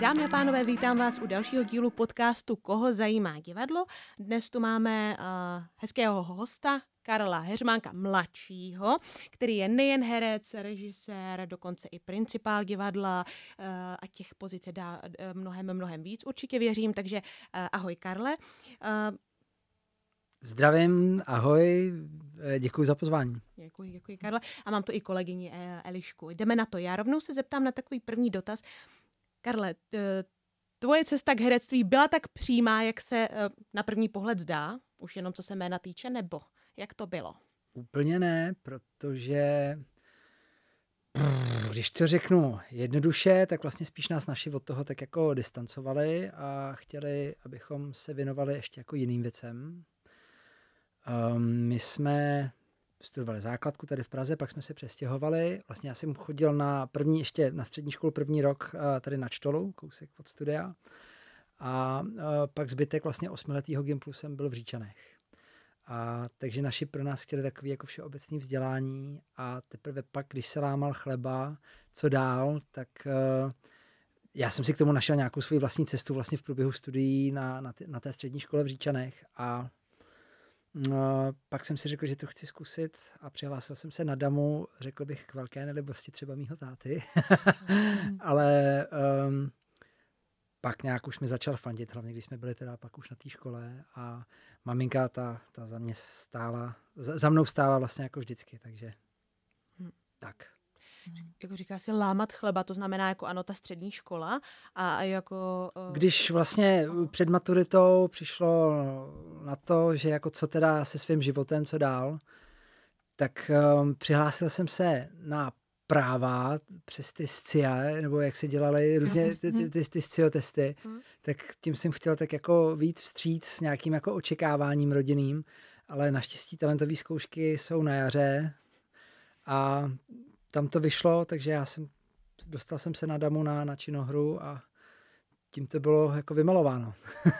Dámy a pánové, vítám vás u dalšího dílu podcastu Koho zajímá divadlo. Dnes tu máme uh, hezkého hosta, Karla Heřmánka mladšího, který je nejen herec, režisér, dokonce i principál divadla uh, a těch pozic dá dá eh, mnohem, mnohem víc, určitě věřím, takže uh, ahoj Karle. Uh, Zdravím, ahoj, děkuji za pozvání. Děkuji, děkuji Karle. A mám tu i kolegyni Elišku. Jdeme na to. Já rovnou se zeptám na takový první dotaz. Uh, Karle, tvoje cesta k herectví byla tak přímá, jak se eh, na první pohled zdá, už jenom co se jména týče, nebo jak to bylo? Úplně ne, protože když to řeknu jednoduše, tak vlastně spíš nás naši od toho tak jako distancovali a chtěli, abychom se věnovali ještě jako jiným věcem. Um, my jsme studovali základku tady v Praze, pak jsme se přestěhovali. Vlastně já jsem chodil na první, ještě na střední školu první rok eh, tady na Čtolu, kousek od studia. A eh, pak zbytek vlastně osmiletého gimplu jsem byl v Říčanech. A takže naši pro nás chtěli takové jako všeobecné vzdělání a teprve pak, když se lámal chleba, co dál, tak eh, já jsem si k tomu našel nějakou svoji vlastní cestu vlastně v průběhu studií na, na, t- na té střední škole v Říčanech a No, pak jsem si řekl, že to chci zkusit a přihlásil jsem se na damu, řekl bych k velké nelibosti třeba mýho táty, mm. ale um, pak nějak už mi začal fandit, hlavně když jsme byli teda pak už na té škole a maminka ta, ta za mě stála, za, za mnou stála vlastně jako vždycky, takže hmm. tak hmm. jako říká si lámat chleba, to znamená jako ano, ta střední škola a, jako... Uh, Když vlastně uh, před maturitou přišlo na to, že jako co teda se svým životem, co dál, tak um, přihlásil jsem se na práva přes ty SCIA, nebo jak se dělaly různě ty, ty, ty, ty SCIO testy, hmm. tak tím jsem chtěl tak jako víc vstříc s nějakým jako očekáváním rodinným, ale naštěstí talentové zkoušky jsou na jaře a tam to vyšlo, takže já jsem, dostal jsem se na damu na, na činohru a tím to bylo jako vymalováno.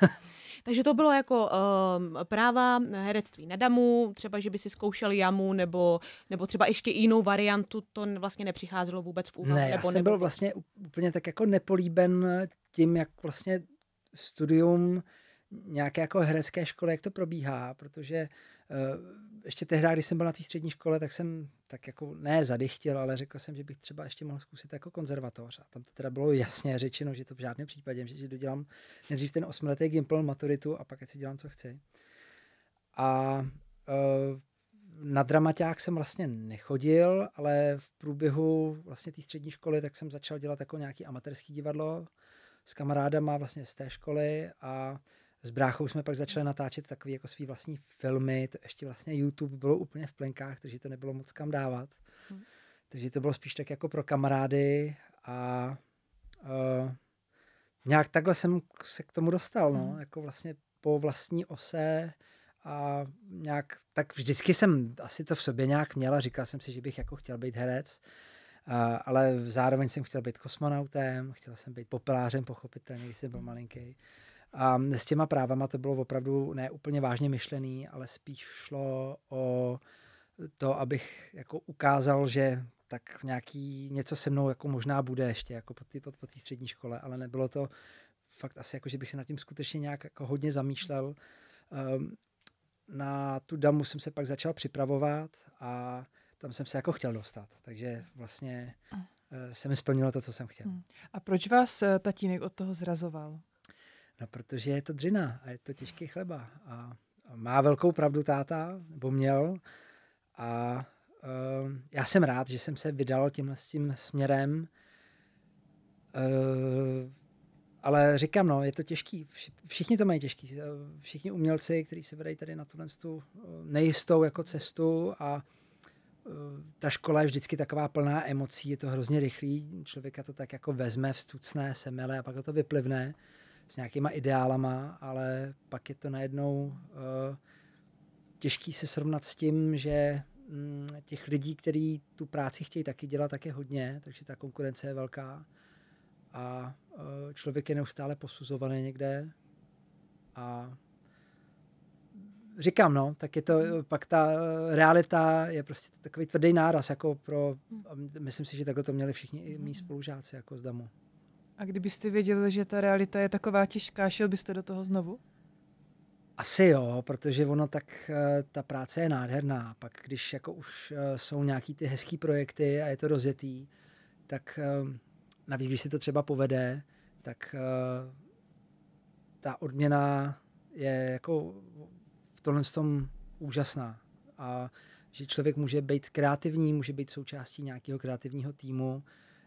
Takže to bylo jako um, práva herectví na damu, třeba, že by si zkoušel jamu, nebo, nebo třeba ještě jinou variantu, to vlastně nepřicházelo vůbec v úvahu. Ne, nebo, já jsem nebo... byl vlastně úplně tak jako nepolíben tím, jak vlastně studium nějaké jako herecké školy, jak to probíhá, protože uh, ještě tehdy, když jsem byl na té střední škole, tak jsem tak jako ne zadychtil, ale řekl jsem, že bych třeba ještě mohl zkusit jako konzervatoř. A tam to teda bylo jasně řečeno, že to v žádném případě, že, že dodělám nejdřív ten osmiletý gimpl, maturitu a pak si dělám, co chci. A uh, na dramaťák jsem vlastně nechodil, ale v průběhu vlastně té střední školy tak jsem začal dělat jako nějaký amatérský divadlo s kamarádama vlastně z té školy a s bráchou jsme pak začali natáčet takové jako své vlastní filmy, to ještě vlastně YouTube bylo úplně v plenkách, takže to nebylo moc kam dávat. Hmm. Takže to bylo spíš tak jako pro kamarády a uh, nějak takhle jsem se k tomu dostal, no, hmm. jako vlastně po vlastní ose a nějak, tak vždycky jsem asi to v sobě nějak měla, říkal jsem si, že bych jako chtěl být herec, uh, ale zároveň jsem chtěl být kosmonautem, chtěl jsem být popelářem, pochopitelně, když jsem byl malinký. A s těma právama to bylo opravdu ne úplně vážně myšlený, ale spíš šlo o to, abych jako ukázal, že tak nějaký něco se mnou jako možná bude ještě jako po té pod pod střední škole, ale nebylo to fakt asi jako, že bych se nad tím skutečně nějak jako hodně zamýšlel. Um, na tu damu jsem se pak začal připravovat a tam jsem se jako chtěl dostat, takže vlastně uh, se mi splnilo to, co jsem chtěl. Hm. A proč vás eh, tatínek od toho zrazoval? No, protože je to dřina a je to těžký chleba. A, má velkou pravdu táta, nebo měl. A uh, já jsem rád, že jsem se vydal tímhle s tím směrem. Uh, ale říkám, no, je to těžký. Všichni to mají těžký. Ehm, všichni umělci, kteří se vedají tady na tuhle tu nejistou jako cestu a ta škola je vždycky taková plná emocí, je to hrozně rychlý, člověka to tak jako vezme, vstucné, semele a pak to vyplivne s nějakýma ideálama, ale pak je to najednou uh, těžký se srovnat s tím, že um, těch lidí, kteří tu práci chtějí taky dělat, tak je hodně, takže ta konkurence je velká a uh, člověk je neustále posuzovaný někde a říkám, no, tak je to, hmm. pak ta eh, realita je prostě takový tvrdý náraz, jako pro, hmm. myslím si, že takhle to měli všichni i mý hmm. spolužáci, jako z DAMu. A kdybyste věděl, že ta realita je taková těžká, šel byste do toho znovu? Asi jo, protože ono tak, eh, ta práce je nádherná. Pak když jako už eh, jsou nějaký ty hezký projekty a je to rozjetý, tak eh, navíc, když se to třeba povede, tak ta odměna je jako v tomhle tom úžasná. A že člověk může být kreativní, může být součástí nějakého kreativního týmu,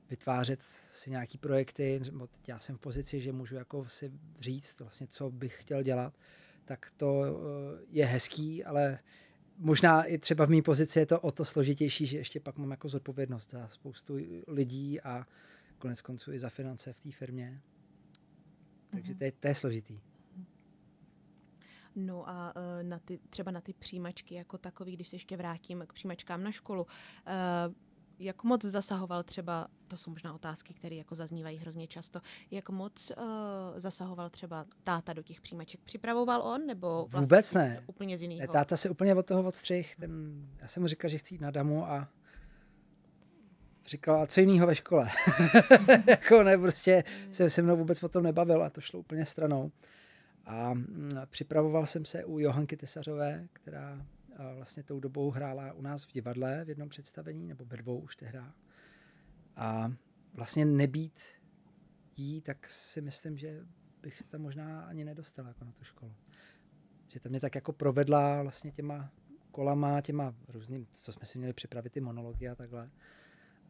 vytvářet si nějaký projekty, teď já jsem v pozici, že můžu jako si říct vlastně, co bych chtěl dělat, tak to eh, je hezký, ale možná i třeba v mé pozici je to o to složitější, že ještě pak mám jako zodpovědnost za spoustu lidí a konec konců i za finance v té firmě. Takže mhm. to je, to je složitý. No a eh, na ty, třeba na ty příjmačky jako takový, když se ještě vrátím k příjmačkám na školu, eh, jak moc zasahoval třeba, to jsou možná otázky, které jako zaznívají hrozně často, jak moc uh, zasahoval třeba táta do těch přijímaček? Připravoval on nebo vlastně Vůbec ne. úplně z jiného? táta se úplně od toho odstřih. Ten, já jsem mu říkal, že chci jít na damu a říkal, a co jiného ve škole? jako ne, prostě se se mnou vůbec o tom nebavil a to šlo úplně stranou. A mm, připravoval jsem se u Johanky Tesařové, která vlastně tou dobou hrála u nás v divadle v jednom představení, nebo ve dvou už tehdy. A vlastně nebýt jí, tak si myslím, že bych se tam možná ani nedostal jako na tu školu. Že tam mě tak jako provedla vlastně těma kolama, těma různým, co jsme si měli připravit, ty monology a takhle.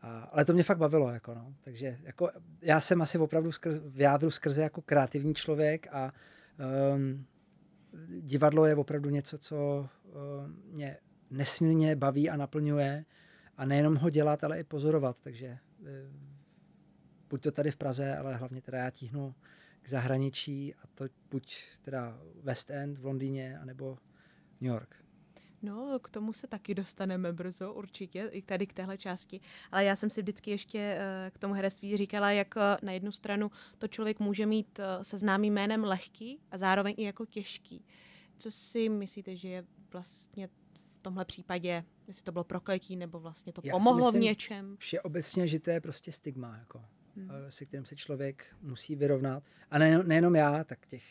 A, ale to mě fakt bavilo. Jako no. Takže jako, já jsem asi opravdu skrz, v jádru skrze jako kreativní člověk a um, divadlo je opravdu něco, co Eh, mě nesmírně baví a naplňuje. A nejenom ho dělat, ale i pozorovat. Takže eh, buď to tady v Praze, ale hlavně teda já tíhnu k zahraničí a to buď teda West End v Londýně, anebo New York. No, k tomu se taky dostaneme brzo, určitě, i tady k téhle části. Ale já jsem si vždycky ještě eh, k tomu herectví říkala, jak na jednu stranu to člověk může mít se známým jménem lehký a zároveň i jako těžký. Co si myslíte, že je vlastně v tomhle případě, jestli to bylo prokletí, nebo vlastně to Já pomohlo myslím, v něčem. Všeobecně, že to je prostě stigma, jako, hmm. se kterým se člověk musí vyrovnat. A ne, nejenom já, tak těch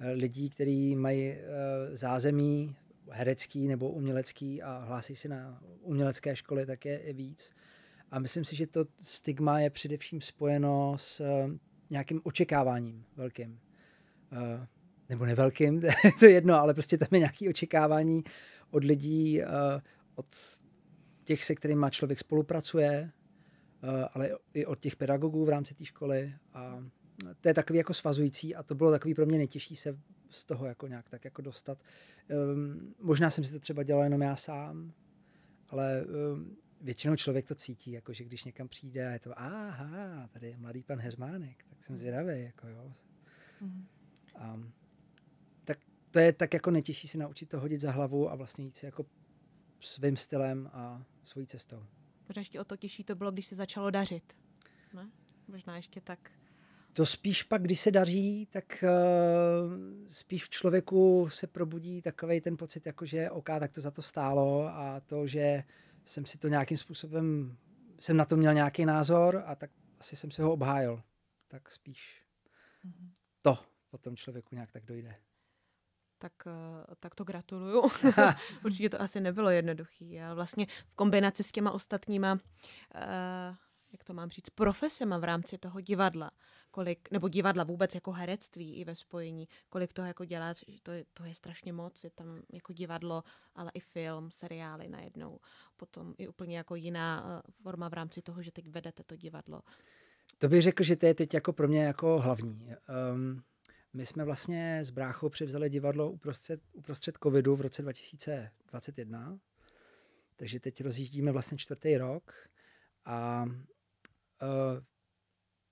eh, lidí, kteří mají uh, zázemí herecký nebo umělecký a hlásí se na umělecké školy, tak je, je víc. A myslím si, že to stigma je především spojeno s uh, nějakým očekáváním velkým. Uh, nebo nevelkým, to je jedno, ale prostě tam je nějaké očekávání od lidí, eh, od těch, se kterými má člověk spolupracuje, eh, ale i od těch pedagogů v rámci té školy a to je takový jako svazující a to bylo takový pro mě nejtěžší se z toho jako nějak tak jako dostat. Um, možná jsem si to třeba dělal jenom já sám, ale um, většinou člověk to cítí, jako že když někam přijde a je to, aha, tady je mladý pan Heřmánek, tak jsem zvědavý, jako jo. Mm. hmm to je tak jako nejtěžší se naučit to hodit za hlavu a vlastně jít si jako svým stylem a svojí cestou. Možná ještě o to těžší to bylo, když se začalo dařit. Ne? Možná ještě tak. To spíš pak, když se daří, tak uh, spíš v člověku se probudí takový ten pocit, jako že OK, tak to za to stálo a to, že jsem si to nějakým způsobem, jsem na to měl nějaký názor a tak asi jsem se ho obhájil. Tak spíš mm-hmm. to potom tom člověku nějak tak dojde tak, eh, tak to gratuluju. Určitě to asi nebylo jednoduché, ale vlastně v kombinaci s těma ostatníma, eh, jak to mám říct, profesema v rámci toho divadla, kolik, nebo divadla vůbec jako herectví i ve spojení, kolik toho jako dělá, to je, to je strašně moc, je tam jako divadlo, ale i film, seriály najednou, potom i úplně jako jiná eh, forma v rámci toho, že teď vedete to divadlo. To bych řekl, že to je teď jako pro mě jako hlavní. Um, my jsme vlastně s bráchou převzali divadlo uprostřed, uprostřed covidu v roce 2021, takže teď rozjíždíme vlastně čtvrtý rok a uh,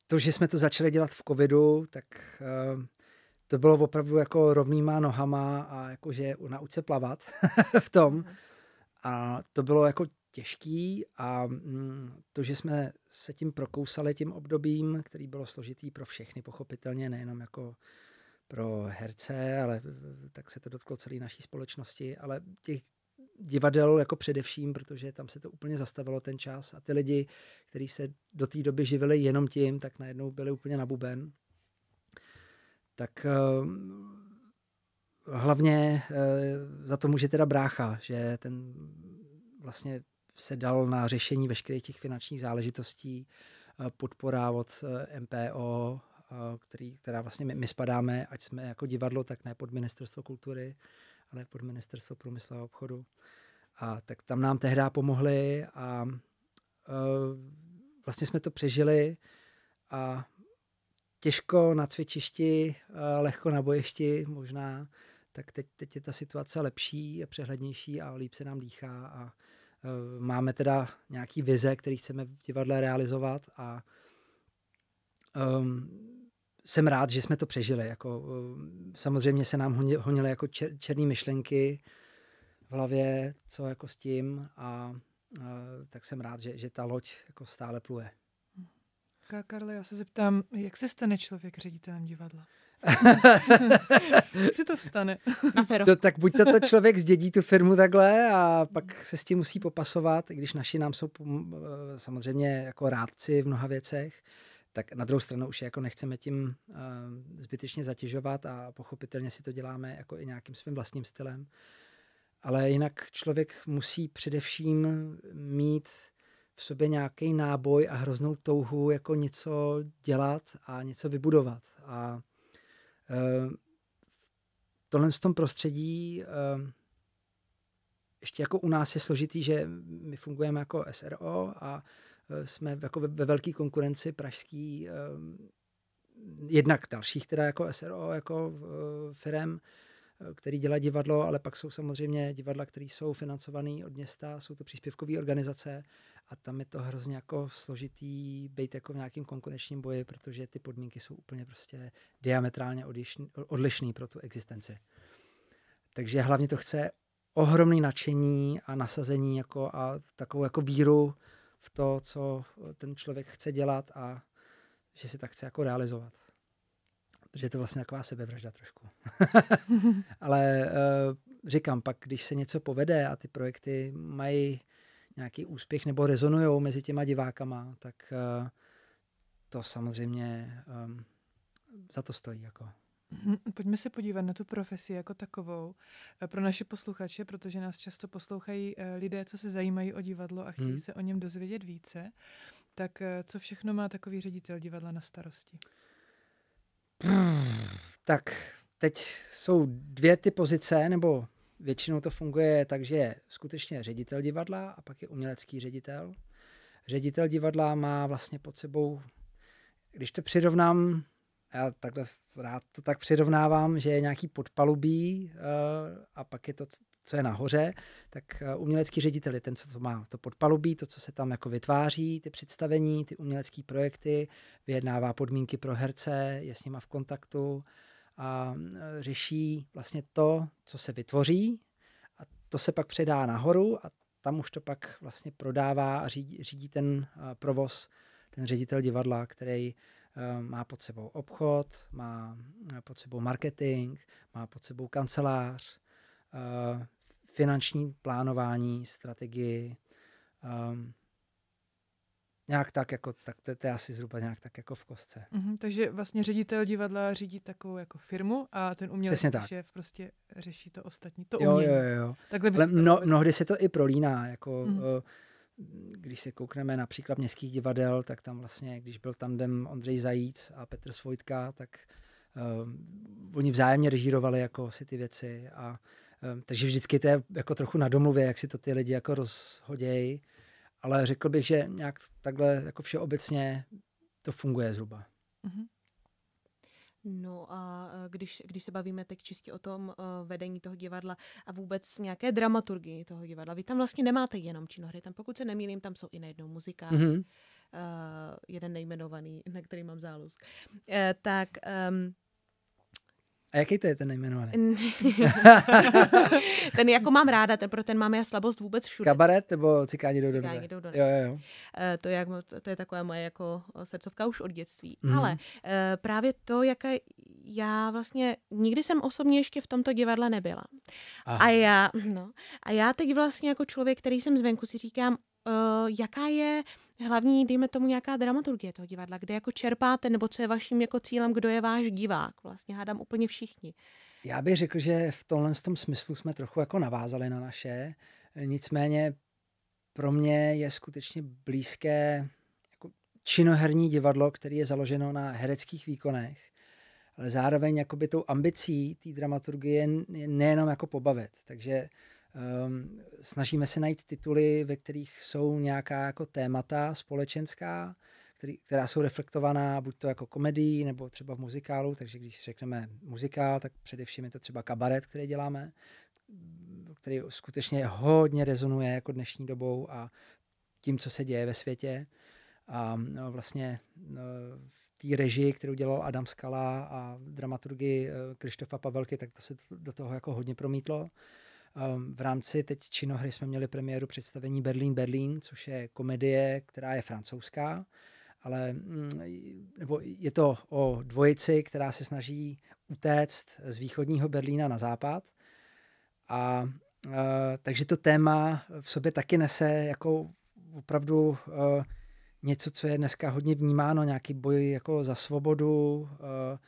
to, že jsme to začali dělat v covidu, tak uh, to bylo opravdu jako rovnýma nohama a jakože nauč se plavat v tom. Mhm. A to bylo jako těžký a mm, to, že jsme se tím prokousali tím obdobím, který bylo složitý pro všechny, pochopitelně nejenom jako pro herce, ale eh, tak se to dotklo celé naší společnosti, ale těch divadel jako především, protože tam se to úplně zastavilo ten čas a ty lidi, kteří se do té doby živili jenom tím, tak najednou byli úplně na buben. Tak eh, hlavně eh, za to může teda brácha, že ten vlastně se dal na řešení veškerých těch finančních záležitostí, podpora od MPO, který, která vlastně my, my spadáme, ať jsme jako divadlo, tak ne pod ministerstvo kultury, ale pod ministerstvo průmyslu a obchodu. A tak tam nám tehdy pomohli a uh, vlastně jsme to přežili a těžko na cvičišti, uh, lehko na bojišti možná, tak teď, teď je ta situace lepší a přehlednější a líp se nám dýchá a uh, máme teda nějaký vize, který chceme v divadle realizovat a um, jsem rád, že jsme to přežili. Jako, eh, samozřejmě se nám honily jako čer, černé myšlenky v hlavě, co jako s tím a, a eh, tak jsem rád, že, že ta loď jako stále pluje. Karle, já se zeptám, jak se stane člověk ředitelem divadla? jak se to stane? Na ferovku. no, tak buď to člověk zdědí tu firmu takhle a pak se s tím musí popasovat, i když naši nám jsou eh, samozřejmě jako rádci v mnoha věcech, tak na druhou stranu už jako nechceme tím uh, zbytečně zatěžovat a pochopitelně si to děláme jako i nějakým svým vlastním stylem. Ale jinak člověk musí především mít v sobě nějaký náboj a hroznou touhu jako něco dělat a něco vybudovat. A uh, eh, tohle v tom prostředí uh, ještě jako u nás je složitý, že my fungujeme jako SRO a Eh, jsme jako ve, ve velké konkurenci pražský eh, jednak dalších teda jako SRO, jako eh, firem, který dělá divadlo, ale pak jsou samozřejmě divadla, které jsou financované od města, jsou to příspěvkové organizace a tam je to hrozně jako složitý být jako v nějakém konkurenčním boji, protože ty podmínky jsou úplně prostě diametrálně odlišné pro tu existenci. Takže hlavně to chce ohromné nadšení a nasazení jako a takovou jako víru v to, co eh, ten člověk chce dělat a že si tak chce jako realizovat. Že je to vlastně taková sebevražda trošku. Ale uh, říkám, pak když se něco povede a ty projekty mají nějaký úspěch nebo rezonují mezi těma divákama, tak uh, to samozřejmě um, za to stojí. Jako. Hm, pojďme se podívat na tu profesi jako takovou eh, pro naše posluchače, protože nás často poslouchají eh, lidé, co se zajímají o divadlo a chtějí hmm. se o něm dozvědět více. Tak eh, co všechno má takový ředitel divadla na starosti? Tak teď jsou dvě ty pozice, nebo většinou to funguje tak, že je skutečně ředitel divadla a pak je umělecký ředitel. Ředitel divadla má vlastně pod sebou, když to přirovnám já takhle rád to tak přirovnávám, že je nějaký podpalubí eh, a pak je to, co je nahoře, tak eh, umělecký ředitel je ten, co to má to podpalubí, to, co se tam jako vytváří, ty představení, ty umělecké projekty, vyjednává podmínky pro herce, je s nima v kontaktu a eh, řeší vlastně to, co se vytvoří a to se pak předá nahoru a tam už to pak vlastně prodává a řídí, řídí ten provoz ten ředitel divadla, který Eh, má pod sebou obchod, má eh, pod sebou marketing, má pod sebou kancelář, eh, finanční plánování, strategii. Ehm, nějak tak, jako, tak to, to je asi zhruba nějak tak jako v kostce. Mm-hmm, takže vlastně ředitel divadla řídí takovou jako firmu a ten umělecký šéf prostě řeší to ostatní, to jo, umění. Jo, jo, jo. Takhle Ale mno, mnohdy se to i prolíná, jako mm-hmm když se koukneme například městských divadel, tak tam vlastně, když byl tandem Ondřej Zajíc a Petr Svojtka, tak uh, oni vzájemně režírovali jako si ty věci a uh, takže vždycky to je jako trochu na domluvě, jak si to ty lidi jako rozhodějí, ale řekl bych, že nějak takhle jako všeobecně to funguje zhruba. Mm-hmm. No a e, když, když se bavíme teď čistě o tom e, vedení toho divadla a vůbec nějaké dramaturgii toho divadla, vy tam vlastně nemáte jenom činohry, tam pokud se nemýlím, tam jsou i najednou muzikály, mm-hmm. uh, jeden nejmenovaný, na který mám záluz, uh, tak um, a jaký to je ten nejmenovaný? ten jako mám ráda, ten pro ten máme já slabost vůbec všude. Kabaret nebo cikáni do nebe? Cikáni do nebe. Jo, jo, jo. Eh, to, je, to je taková moje jako eh, srdcovka už od dětství. Mm. Ale eh, právě to, jaké já vlastně nikdy jsem osobně ještě v tomto divadle nebyla. Aha. A já, no, a já teď vlastně jako člověk, který jsem zvenku, si říkám, Eh, jaká je hlavní, dejme tomu, nějaká dramaturgie toho divadla, kde jako čerpáte, nebo co je vaším jako cílem, kdo je váš divák, vlastně hádám úplně všichni. Já bych řekl, že v tomhle tom smyslu jsme trochu jako navázali na naše, nicméně pro mě je skutečně blízké jako činoherní divadlo, které je založeno na hereckých výkonech, ale zároveň jakoby tou ambicí té dramaturgie je nejenom jako pobavit. Takže Um, snažíme se najít tituly, ve kterých jsou nějaká jako témata společenská, který, která jsou reflektovaná buď to jako komedii nebo třeba v muzikálu, takže když řekneme muzikál, tak především je to třeba kabaret, který děláme, který skutečně hodně rezonuje jako dnešní dobou a tím, co se děje ve světě. A no, vlastně no, v té režii, kterou dělal Adam Skala a dramaturgy eh, Krištofa Pavelky, tak to se do toho jako hodně promítlo. Ehm, v rámci teď činohry jsme měli premiéru představení Berlín Berlín, což je komedie, která je francouzská, ale mm, nebo je to o dvojici, která se snaží utéct z východního Berlína na západ. A e, takže to téma v sobě taky nese jako opravdu e, něco, co je dneska hodně vnímáno, nějaký boj jako za svobodu, e,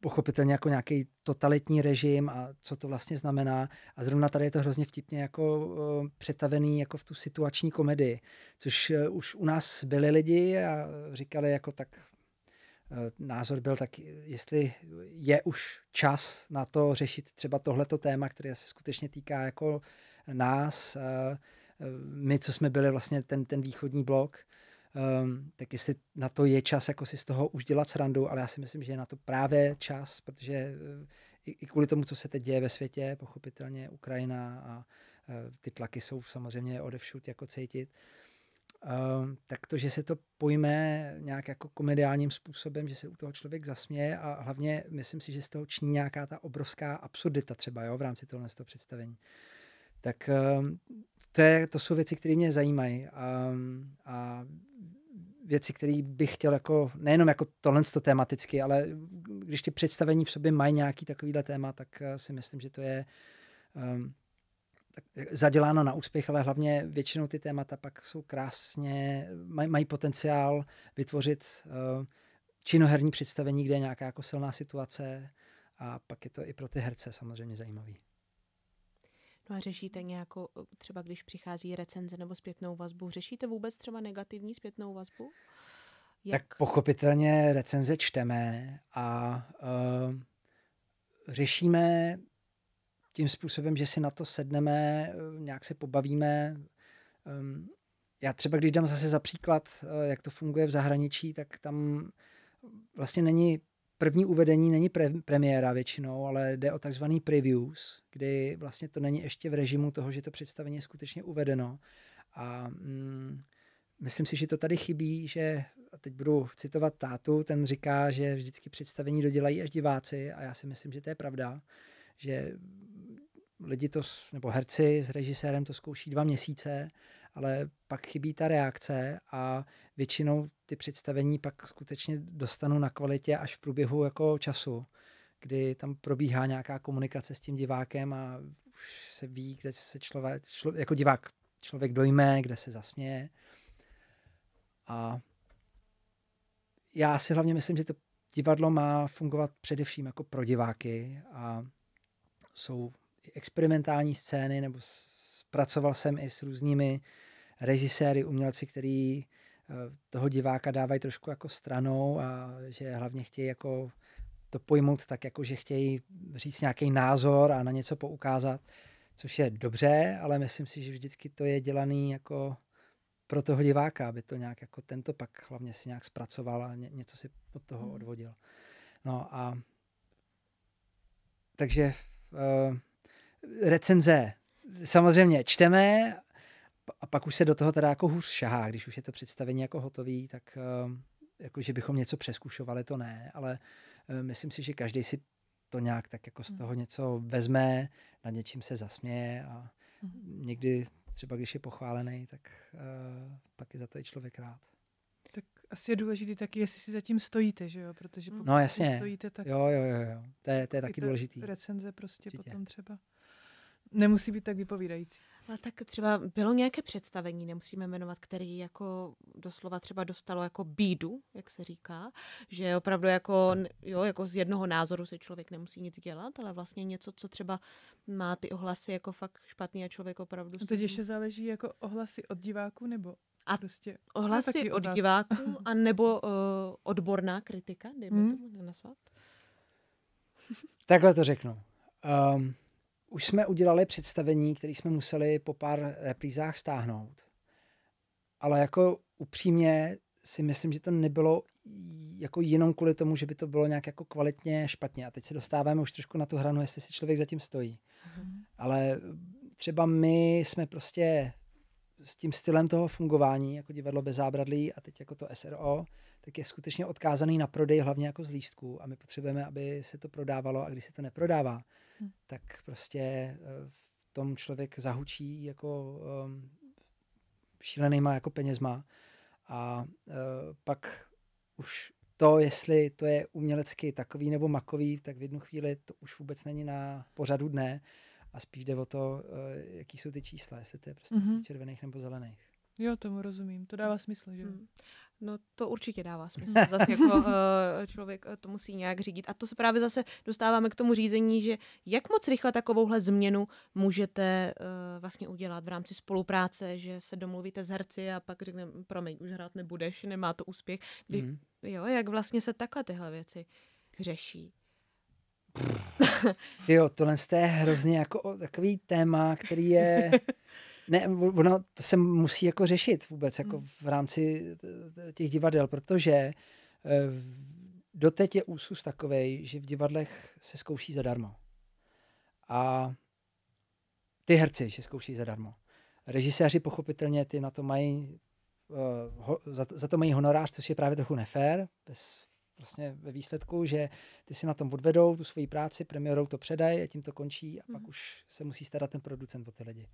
pochopitelně jako nějaký totalitní režim a co to vlastně znamená. A zrovna tady je to hrozně vtipně jako eh, přetavený jako v tu situační komedii, což eh, už u nás byli lidi a říkali jako tak eh, názor byl tak, jestli je už čas na to řešit třeba tohleto téma, které se skutečně týká jako nás, my, co jsme byli vlastně ten, ten východní blok, Um, tak jestli na to je čas, jako si z toho už dělat srandu, ale já si myslím, že je na to právě čas, protože uh, i, i kvůli tomu, co se teď děje ve světě, pochopitelně Ukrajina a uh, ty tlaky jsou samozřejmě odevšud jako cítit, um, tak to, že se to pojme nějak jako komediálním způsobem, že se u toho člověk zasměje a hlavně myslím si, že z toho činí nějaká ta obrovská absurdita třeba jo, v rámci tohle toho představení. Tak ehm, to, je, to jsou věci, které mě zajímají. A, a věci, které bych chtěl jako, nejenom jako tohle to tematicky, ale když ty představení v sobě mají nějaký takovýhle téma, tak eh, si myslím, že to je um, zaděláno na úspěch, ale hlavně většinou ty témata pak jsou krásně, maj, mají potenciál vytvořit uh, činoherní představení, kde je nějaká jako silná situace a pak je to i pro ty herce samozřejmě zajímavý. No a řešíte nějakou, třeba když přichází recenze nebo zpětnou vazbu, řešíte vůbec třeba negativní zpětnou vazbu? Jak? Tak pochopitelně recenze čteme a uh, řešíme tím způsobem, že si na to sedneme, eh, nějak se pobavíme. Um, já třeba, když dám zase za příklad, eh, jak to funguje v zahraničí, tak tam vlastně není první uvedení není pre, premiéra většinou, ale jde o takzvaný previews, kdy vlastně to není ještě v režimu toho, že to představení je skutečně uvedeno. A mm, myslím si, že to tady chybí, že, a teď budu citovat tátu, ten říká, že vždycky představení dodělají až diváci a já si myslím, že to je pravda, že lidi to, nebo herci s režisérem to zkouší dva měsíce ale pak chybí ta reakce a většinou ty představení pak skutečně dostanu na kvalitě až v průběhu jako času, kdy tam probíhá nějaká komunikace s tím divákem a už se ví, kde se člověk, člo, jako divák člověk dojme, kde se zasměje. A já si hlavně myslím, že to divadlo má fungovat především jako pro diváky a jsou experimentální scény nebo pracoval jsem i s různými režiséry, umělci, který eh, toho diváka dávají trošku jako stranou a že hlavně chtějí jako to pojmout tak, jako že chtějí říct nějaký názor a na něco poukázat, což je dobře, ale myslím si, že vždycky to je dělaný jako pro toho diváka, aby to nějak jako tento pak hlavně si nějak zpracoval a ně, něco si od toho hmm. odvodil. No a takže uh, recenze samozřejmě čteme a pak už se do toho teda jako hůř šahá, když už je to představení jako hotový, tak ehm, jako, že bychom něco přeskušovali, to ne, ale ehm, myslím si, že každý si to nějak tak jako z mm. toho něco vezme, nad něčím se zasměje a mm-hmm. někdy třeba když je pochválený, tak uh, pak je za to i člověk rád. Tak asi je důležitý taky, jestli si zatím stojíte, že jo? Protože mm. pokud no, jasně. stojíte, tak... Jo, jo, jo, jo. To je, to je taky důležitý. Recenze prostě Určitě. potom třeba nemusí být tak vypovídající. A tak třeba bylo nějaké představení, nemusíme jmenovat, který jako doslova třeba dostalo jako bídu, jak se říká, že opravdu jako, jo, jako z jednoho názoru se člověk nemusí nic dělat, ale vlastně něco, co třeba má ty ohlasy jako fakt špatný a člověk opravdu... A teď ještě záleží jako ohlasy od diváků nebo a prostě ohlasy od nás. diváků a nebo uh, odborná kritika, dejme hmm. tomu, nazvat. Takhle to řeknu. Um, už jsme udělali představení, které jsme museli po pár reprízách stáhnout. Ale jako upřímně si myslím, že to nebylo jako jenom kvůli tomu, že by to bylo nějak jako kvalitně špatně. A teď se dostáváme už trošku na tu hranu, jestli si člověk zatím stojí. Mm. Ale třeba my jsme prostě s tím stylem toho fungování, jako divadlo bez zábradlí a teď jako to SRO, tak je skutečně odkázaný na prodej hlavně jako z lístků a my potřebujeme, aby se to prodávalo a když se to neprodává, tak prostě eh, v tom člověk zahučí jako um, šílenýma jako penězma a uh, pak už to, jestli to je umělecky takový nebo makový, tak v jednu chvíli to už vůbec není na pořadu dne a spíš jde o to, eh, jaký jsou ty čísla, jestli to je prostě mm-hmm. červených nebo zelených. Jo, tomu rozumím, to dává smysl, že? Mm. No to určitě dává smysl. Zase jako eh, člověk eh, to musí nějak řídit. A to se právě zase dostáváme k tomu řízení, že jak moc rychle takovouhle změnu můžete eh, vlastně udělat v rámci spolupráce, že se domluvíte s herci a pak řekneme, promiň, už hrát nebudeš, nemá to úspěch. Kdy, mm. jo, jak vlastně se takhle tyhle věci řeší? jo, tohle je hrozně jako takový téma, který je Ne, ono to se musí jako řešit vůbec jako hmm. v rámci těch divadel, protože eh, doteď je úsus takový, že v divadlech se zkouší zadarmo. A ty herci se zkouší zadarmo. Režiséři pochopitelně ty na to mají eh, ho, za, za to mají honorář, což je právě trochu nefér, bez, vlastně ve výsledku, že ty si na tom odvedou tu svoji práci, premiérou to předají a tím to končí a mm. pak hmm. už se musí starat ten producent o ty lidi. Uh,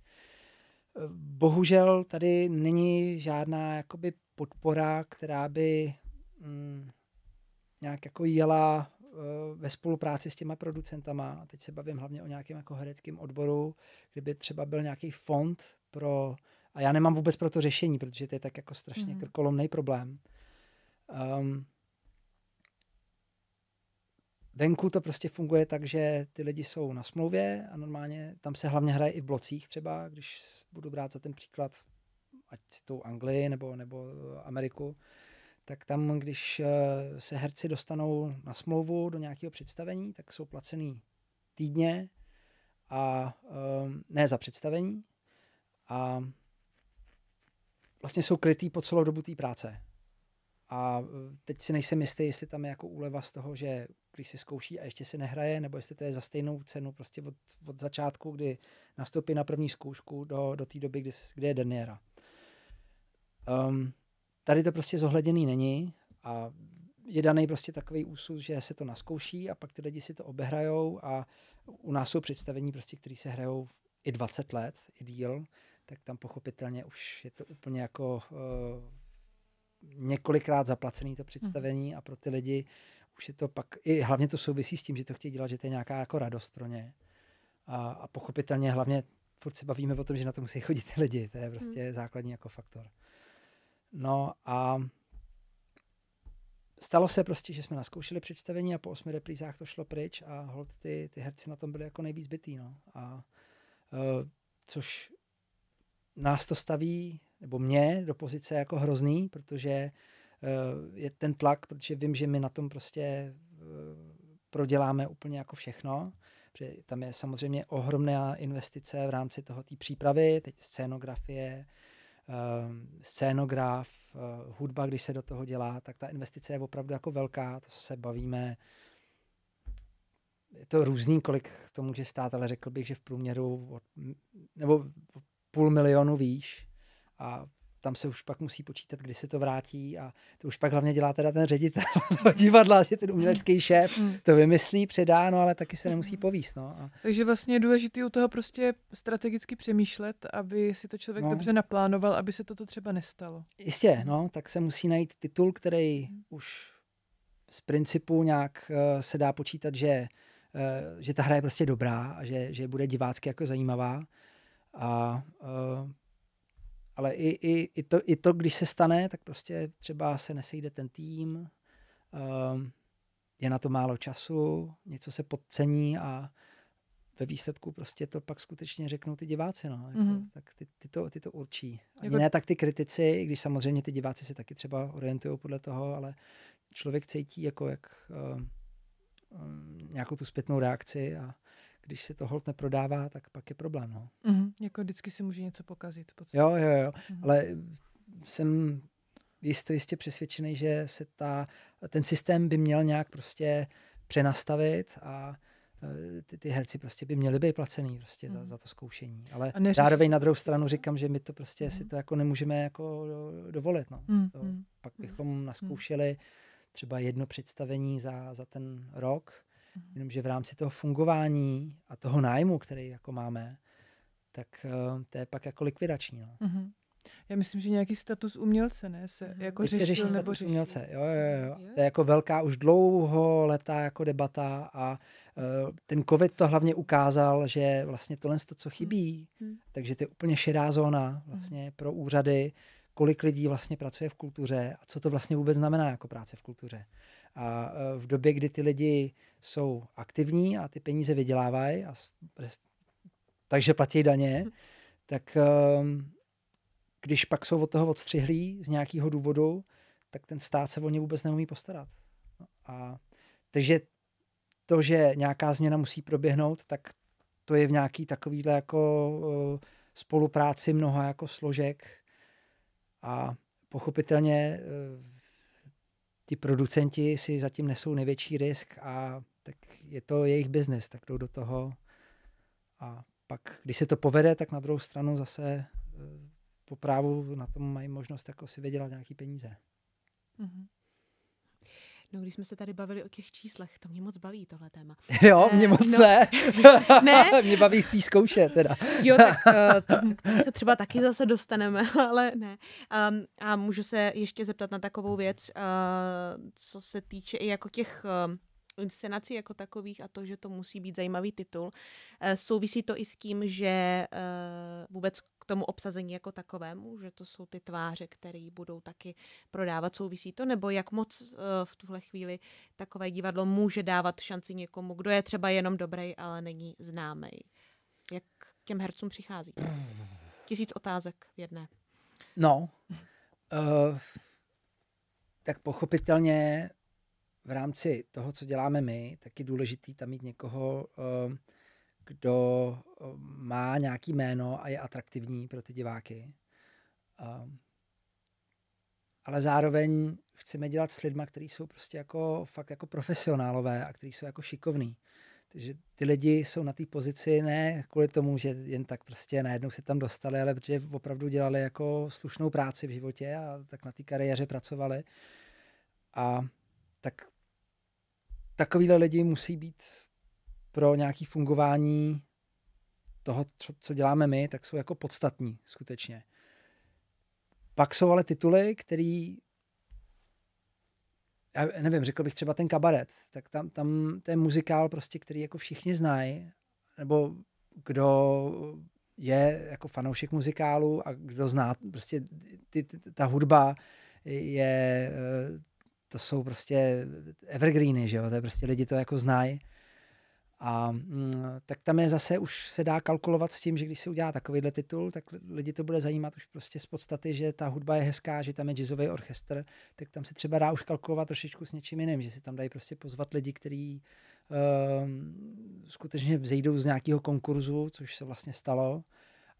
Bohužel tady není žádná jakoby podpora, která by mm, nějak jako jela eh, ve spolupráci s těma producentama, teď se bavím hlavně o nějakém jako hereckém odboru, kdyby třeba byl nějaký fond pro, a já nemám vůbec pro to řešení, protože to je tak jako strašně mm krkolomný problém. Um, venku to prostě funguje tak, že ty lidi jsou na smlouvě a normálně tam se hlavně hraje i v blocích třeba, když budu brát za ten příklad ať tou Anglii nebo, nebo eh, Ameriku, tak tam, když eh, se herci dostanou na smlouvu do nějakého představení, tak jsou placený týdně a eh, ne za představení a vlastně jsou krytý po celou dobu té práce. A teď si nejsem jistý, jestli tam je jako úleva z toho, že který si zkouší a ještě se nehraje, nebo jestli to je za stejnou cenu prostě od, od začátku, kdy nastoupí na první zkoušku do, do té doby, kdy, kdy je deniera. Um, tady to prostě zohleděný není a je daný prostě takový úsud, že se to naskouší a pak ty lidi si to obehrajou a u nás jsou představení prostě, které se hrajou i 20 let, i díl, tak tam pochopitelně už je to úplně jako uh, několikrát zaplacený to představení a pro ty lidi uh, už je to pak, i hlavně to souvisí s tím, že to chtějí dělat, že to je nějaká jako radost pro ně. A, a pochopitelně hlavně furt se bavíme o tom, že na to musí chodit ty lidi, to je prostě hmm. základní jako faktor. No a stalo se prostě, že jsme naskoušeli představení a po osmi reprízách to šlo pryč a hold ty, ty herci na tom byli jako nejvíc bytý, no. A uh, což nás to staví, nebo mě, do pozice jako hrozný, protože uh, Eh, je ten tlak, protože vím, že my na tom prostě eh, proděláme úplně jako všechno, protože tam je samozřejmě ohromná investice v rámci toho té přípravy, teď scénografie, eh, scénograf, hudba, když se do toho dělá, tak ta investice je opravdu jako velká, to se bavíme, je to různý, kolik to může stát, ale řekl bych, že v průměru od, nebo půl milionu výš a tam se už pak musí počítat, kdy se to vrátí a to už pak hlavně dělá teda ten ředitel toho divadla, že ten umělecký mm. šéf mm. to vymyslí, předá, no ale taky se mm. nemusí povíst. No. A... Takže vlastně je důležité u toho prostě strategicky přemýšlet, aby si to člověk no. dobře naplánoval, aby se toto třeba nestalo. Jistě, no, tak se musí najít titul, který už z principu nějak uh, se dá počítat, že, uh, že ta hra je prostě dobrá a že, že bude divácky jako zajímavá. A uh, ale i, i, i, to, i to, když se stane, tak prostě třeba se nesejde ten tým, um, je na to málo času, něco se podcení a ve výsledku prostě to pak skutečně řeknou ty diváci, no. Jako, mm-hmm. Tak ty, ty, to, ty to určí. Ani jako... ne tak ty kritici, i když samozřejmě ty diváci se taky třeba orientují podle toho, ale člověk cítí jako jak uh, um, nějakou tu zpětnou reakci a když se to hold neprodává, tak pak je problém. No. Mm-hmm. Jako vždycky si může něco pokazit. Jo, jo, jo. Mm-hmm. Ale jsem jisto, jistě přesvědčený, že se ta, ten systém by měl nějak prostě přenastavit a eh, ty, ty herci prostě by měli být placený prostě mm. za, mhm. za to zkoušení. Ale a neřeš... zároveň na druhou stranu říkám, že my to prostě mm. si mhm. to jako nemůžeme jako dovolit. No. Mm. To, mhm, pak bychom naskoušeli třeba jedno představení za, za ten rok Jenomže v rámci toho fungování a toho nájmu, který jako máme, tak uh, to je pak jako likvidační. No. Mm-hmm. Já myslím, že nějaký status umělce, ne? Se mhm. jako řešil, se řeší nebo status řešil. umělce, jo, jo, jo. To je jako velká, už dlouho letá jako debata a uh, ten covid to hlavně ukázal, že vlastně tohle to, co chybí, hmm takže to je úplně šedá zóna vlastně hmm pro úřady, uh, kolik lidí vlastně pracuje v kultuře a co to vlastně vůbec znamená jako práce v kultuře. A e, v době, kdy ty lidi jsou aktivní a ty peníze vydělávají, a, takže platí daně, mhm. tak e, když pak jsou od toho odstřihlí z nějakého důvodu, tak ten stát se o ně vůbec neumí postarat. No a, takže to, že nějaká změna musí proběhnout, tak to je v nějaký takovýhle jako e, spolupráci mnoha jako složek, a pochopitelně eh, ti producenti si zatím nesou největší risk a tak je to jejich biznes, tak jdou do toho a pak, když se to povede, tak na druhou stranu zase eh, po právu na tom mají možnost jako si vydělat nějaký peníze. Mm-hmm. No, když jsme se tady bavili o těch číslech, to mě moc baví tohle téma. Jo, mě eh, moc no, ne. ne. mě baví spíš zkoušet teda. jo, tak uh, se třeba taky zase dostaneme, ale ne. Um, a můžu se ještě zeptat na takovou věc, uh, co se týče i jako těch uh, inscenací jako takových a to, že to musí být zajímavý titul. Uh, souvisí to i s tím, že uh, vůbec tomu obsazení jako takovému, že to jsou ty tváře, které budou taky prodávat, souvisí to, nebo jak moc eh, v tuhle chvíli takové divadlo může dávat šanci někomu, kdo je třeba jenom dobrý, ale není známý. Jak k těm hercům přichází? Tisíc otázek v jedné. No, uh, tak pochopitelně v rámci toho, co děláme my, tak je důležitý tam mít někoho, uh, kdo eh, má nějaký jméno a je atraktivní pro ty diváky. Ehm, ale zároveň chceme dělat s lidmi, kteří jsou prostě jako fakt jako profesionálové a kteří jsou jako šikovní. Takže ty lidi jsou na té pozici ne kvůli tomu, že jen tak prostě najednou se tam dostali, ale protože opravdu dělali jako slušnou práci v životě a tak na té kariéře pracovali. A tak takovýhle lidi musí být pro nějaké fungování toho, co, co děláme my, tak jsou jako podstatní skutečně. Pak jsou ale tituly, který já nevím, řekl bych třeba ten kabaret, tak tam, tam to je muzikál prostě, který jako všichni znají, nebo kdo je jako fanoušek muzikálu a kdo zná prostě ty, ty, ta hudba je, eh, to jsou prostě evergreeny, že jo, to je prostě lidi to jako znají a mm, tak tam je zase už se dá kalkulovat s tím, že když se udělá takovýhle titul, tak lidi to bude zajímat už prostě z podstaty, že ta hudba je hezká, že tam je jazzový orchestr, tak tam se třeba dá už kalkulovat trošičku s něčím jiným, že si tam dají prostě pozvat lidi, kteří uh, skutečně vzejdou z nějakého konkurzu, což se vlastně stalo.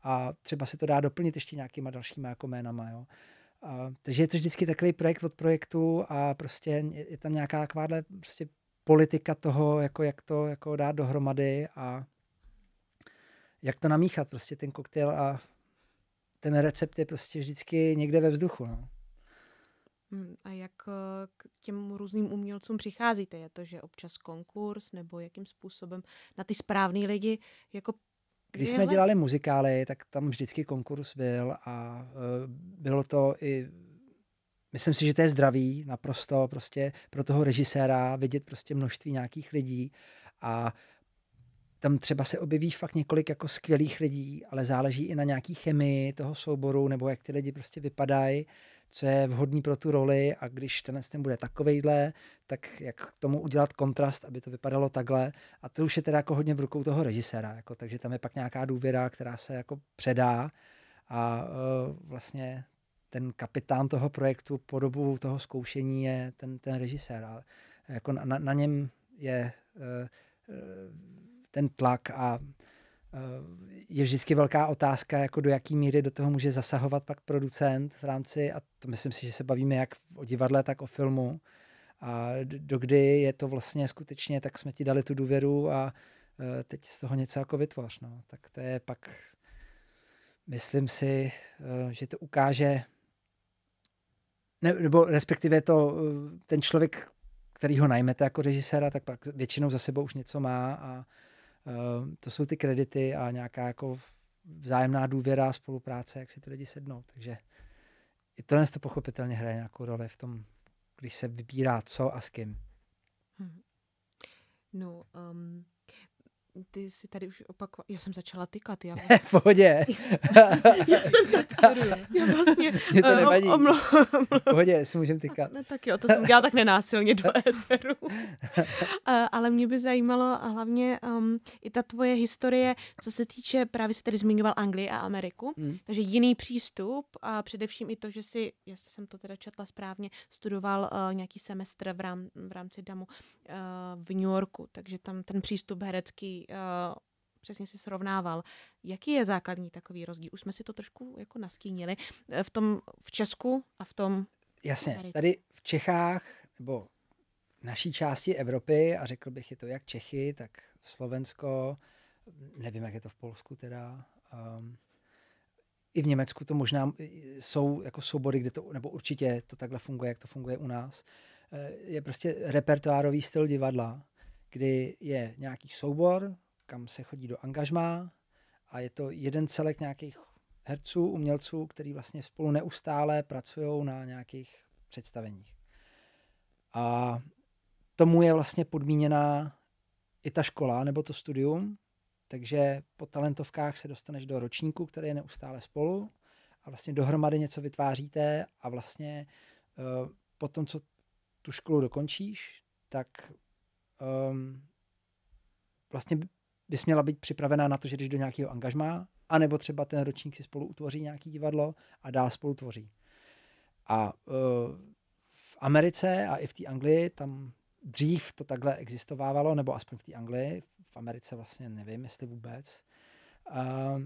A třeba se to dá doplnit ještě nějakýma dalšíma jako jménama. Jo. A, takže je to vždycky takový projekt od projektu a prostě je tam nějaká takováhle prostě politika toho, jako jak to jako dát dohromady a jak to namíchat, prostě ten koktejl a ten recept je prostě vždycky někde ve vzduchu. No. Hmm, a jak eh, k těm různým umělcům přicházíte? Je to, že občas konkurs, nebo jakým způsobem na ty správný lidi jako když jsme dělali muzikály, tak tam vždycky konkurs byl a uh, bylo to i myslím si, že to je zdravý naprosto prostě pro toho režiséra vidět prostě množství nějakých lidí a tam třeba se objeví fakt několik jako skvělých lidí, ale záleží i na nějaký chemii toho souboru, nebo jak ty lidi prostě vypadají, co je vhodný pro tu roli a když ten ten bude takovejhle, tak jak k tomu udělat kontrast, aby to vypadalo takhle. A to už je teda jako hodně v rukou toho režiséra, jako, takže tam je pak nějaká důvěra, která se jako předá a uh, vlastně ten kapitán toho projektu po dobu toho zkoušení je ten, ten režisér. A jako na, na, na něm je eh, ten tlak a eh, je vždycky velká otázka, jako do jaký míry do toho může zasahovat pak producent v rámci, a to myslím si, že se bavíme jak o divadle, tak o filmu, a dokdy je to vlastně skutečně, tak jsme ti dali tu důvěru a eh, teď z toho něco jako vytvoř. No. Tak to je pak, myslím si, že to ukáže ne, nebo respektive to, eh, ten člověk, který ho najmete jako režiséra, tak pak většinou za sebou už něco má a uh, to jsou ty kredity a nějaká jako vzájemná důvěra a spolupráce, jak si ty lidi sednou. Takže i tohle to pochopitelně hraje nějakou roli v tom, když se vybírá co a s kým. Hm. No, um, ty jsi tady už opakoval. Já jsem začala tykat. Já... Vlastně, eh, ne, v pohodě. já jsem tak Já vlastně Mě to nevadí. Omlo... v pohodě, si můžem tykat. No, tak jo, to jsem dělala tak nenásilně do éteru. Eh, ale mě by zajímalo a hlavně um, i ta tvoje historie, co se týče, právě jsi tady zmiňoval Anglii a Ameriku, hmm. takže jiný přístup a především i to, že si, jestli jsem to teda četla správně, studoval uh, nějaký semestr v, rám, v rámci DAMu uh, v New Yorku, takže tam ten přístup herecký Eh, přesně si srovnával. Jaký je základní takový rozdíl? Už jsme si to trošku jako nastínili eh, v tom v Česku a v tom... Jasně, tady v Čechách nebo v naší části Evropy, a řekl bych, je to jak Čechy, tak Slovensko, nevím, jak je to v Polsku teda, um, i v Německu to možná eh, jsou jako soubory, kde to, nebo určitě to takhle funguje, jak to funguje u nás, je prostě repertoárový styl divadla, kdy je nějaký soubor, kam se chodí do angažmá a je to jeden celek nějakých herců, umělců, který vlastně spolu neustále pracují na nějakých představeních. A tomu je vlastně podmíněná i ta škola nebo to studium, takže po talentovkách se dostaneš do ročníku, který je neustále spolu a vlastně dohromady něco vytváříte a vlastně uh, po tom, co tu školu dokončíš, tak um, vlastně bys měla být připravená na to, že jdeš do nějakého angažmá, anebo třeba ten ročník si spolu utvoří nějaký divadlo a dál spolu tvoří. A uh, v Americe a i v té Anglii tam dřív to takhle existovávalo, nebo aspoň v té Anglii, v Americe vlastně nevím, jestli vůbec. Uh,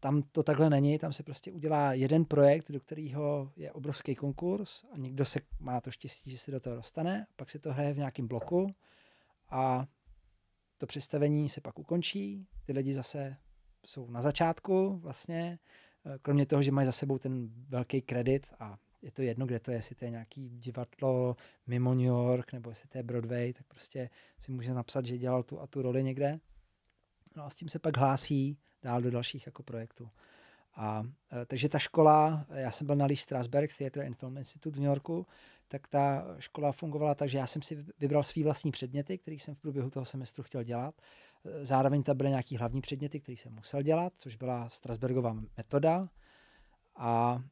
tam to takhle není, tam se prostě udělá jeden projekt, do kterého je obrovský konkurs a někdo se má to štěstí, že se do toho dostane, pak se to hraje v nějakém bloku a to představení se pak ukončí, ty lidi zase jsou na začátku vlastně, eh, kromě toho, že mají za sebou ten velký kredit a je to jedno, kde to je, jestli to je nějaký divadlo mimo New York, nebo jestli to je Broadway, tak prostě si může napsat, že dělal tu a tu roli někde. No a s tím se pak hlásí dál do dalších jako projektů. A, e, takže ta škola, já jsem byl na Lee Strasberg Theatre and Film Institute v New Yorku, tak ta škola fungovala tak, že já jsem si vybral svý vlastní předměty, které jsem v průběhu toho semestru chtěl dělat. E, zároveň tam byly nějaký hlavní předměty, které jsem musel dělat, což byla Strasbergova metoda. A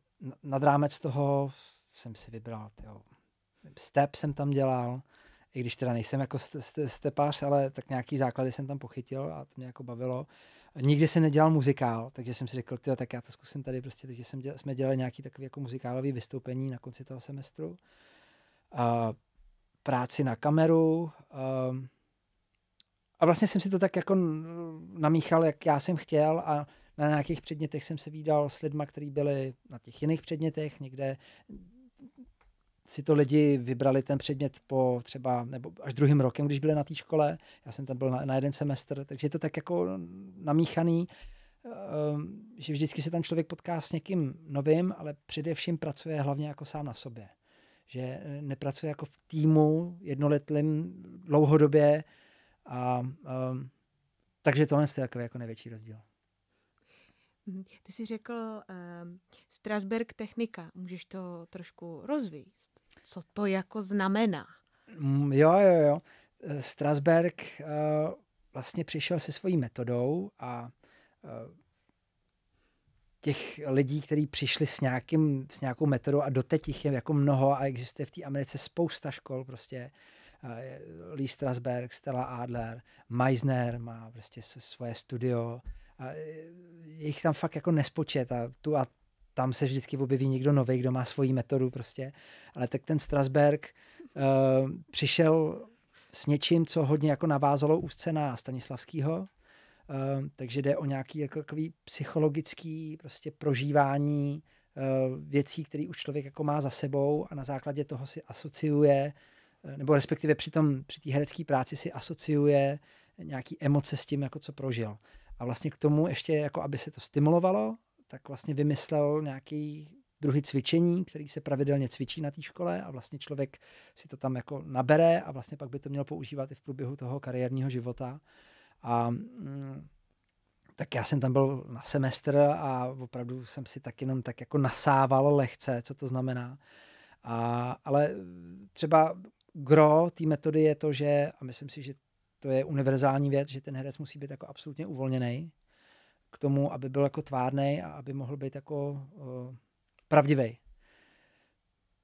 nad rámec toho jsem si vybral, tyjo, step jsem tam dělal, i když teda nejsem jako stepář, ale tak nějaký základy jsem tam pochytil a to mě jako bavilo. Uh, nikdy se nedělal muzikál, takže jsem si řekl, tyjo, tak já to zkusím tady prostě, takže jsem dělal, jsme dělali nějaký takový jako muzikálový vystoupení na konci toho semestru. A práci na kameru. A, ehm, a vlastně jsem si to tak jako namíchal, jak já jsem chtěl a na nějakých předmětech jsem se výdal s lidma, kteří byli na těch jiných předmětech, někde si to lidi vybrali ten předmět po třeba nebo až druhým rokem, když byli na té škole. Já jsem tam byl na, na jeden semestr, takže je to tak jako namíchaný, ehm, že vždycky se tam člověk potká s někým novým, ale především pracuje hlavně jako sám na sobě. Že eh, nepracuje jako v týmu jednoletlým dlouhodobě a um, takže tohle je takový jako největší rozdíl. Mhm. Ty jsi řekl um, Strasberg technika, můžeš to trošku rozvíjet? co to jako znamená. Mm, jo, jo, jo. Eh, Strasberg uh, vlastně přišel se svojí metodou a uh, těch lidí, kteří přišli s, nějakým, s nějakou metodou a doteď jich je jako mnoho a existuje v té Americe spousta škol prostě. Uh, Lee Strasberg, Stella Adler, Meisner má prostě svoje studio. Uh, je jich tam fakt jako nespočet a tu, a tam se vždycky objeví někdo nový, kdo má svoji metodu prostě. Ale tak ten Strasberg uh, přišel s něčím, co hodně jako navázalo úzce na Stanislavského. uh, eh, takže jde o nějaký jako takový psychologický prostě prožívání uh, věcí, které už člověk jako má za sebou a na základě toho si asociuje, uh, nebo respektive při té při herecké práci si asociuje nějaký emoce s tím, jako co prožil. A vlastně k tomu ještě, jako aby se to stimulovalo tak vlastně vymyslel nějaký druhý cvičení, který se pravidelně cvičí na té škole a vlastně člověk si to tam jako nabere a vlastně pak by to měl používat i v průběhu toho kariérního života. A mm, tak já jsem tam byl na semestr a opravdu jsem si tak jenom tak jako nasával lehce, co to znamená. A, ale třeba gro té metody je to, že, a myslím si, že to je univerzální věc, že ten herec musí být jako absolutně uvolněný, k tomu, aby byl jako tvárný a aby mohl být jako uh, eh, pravdivý.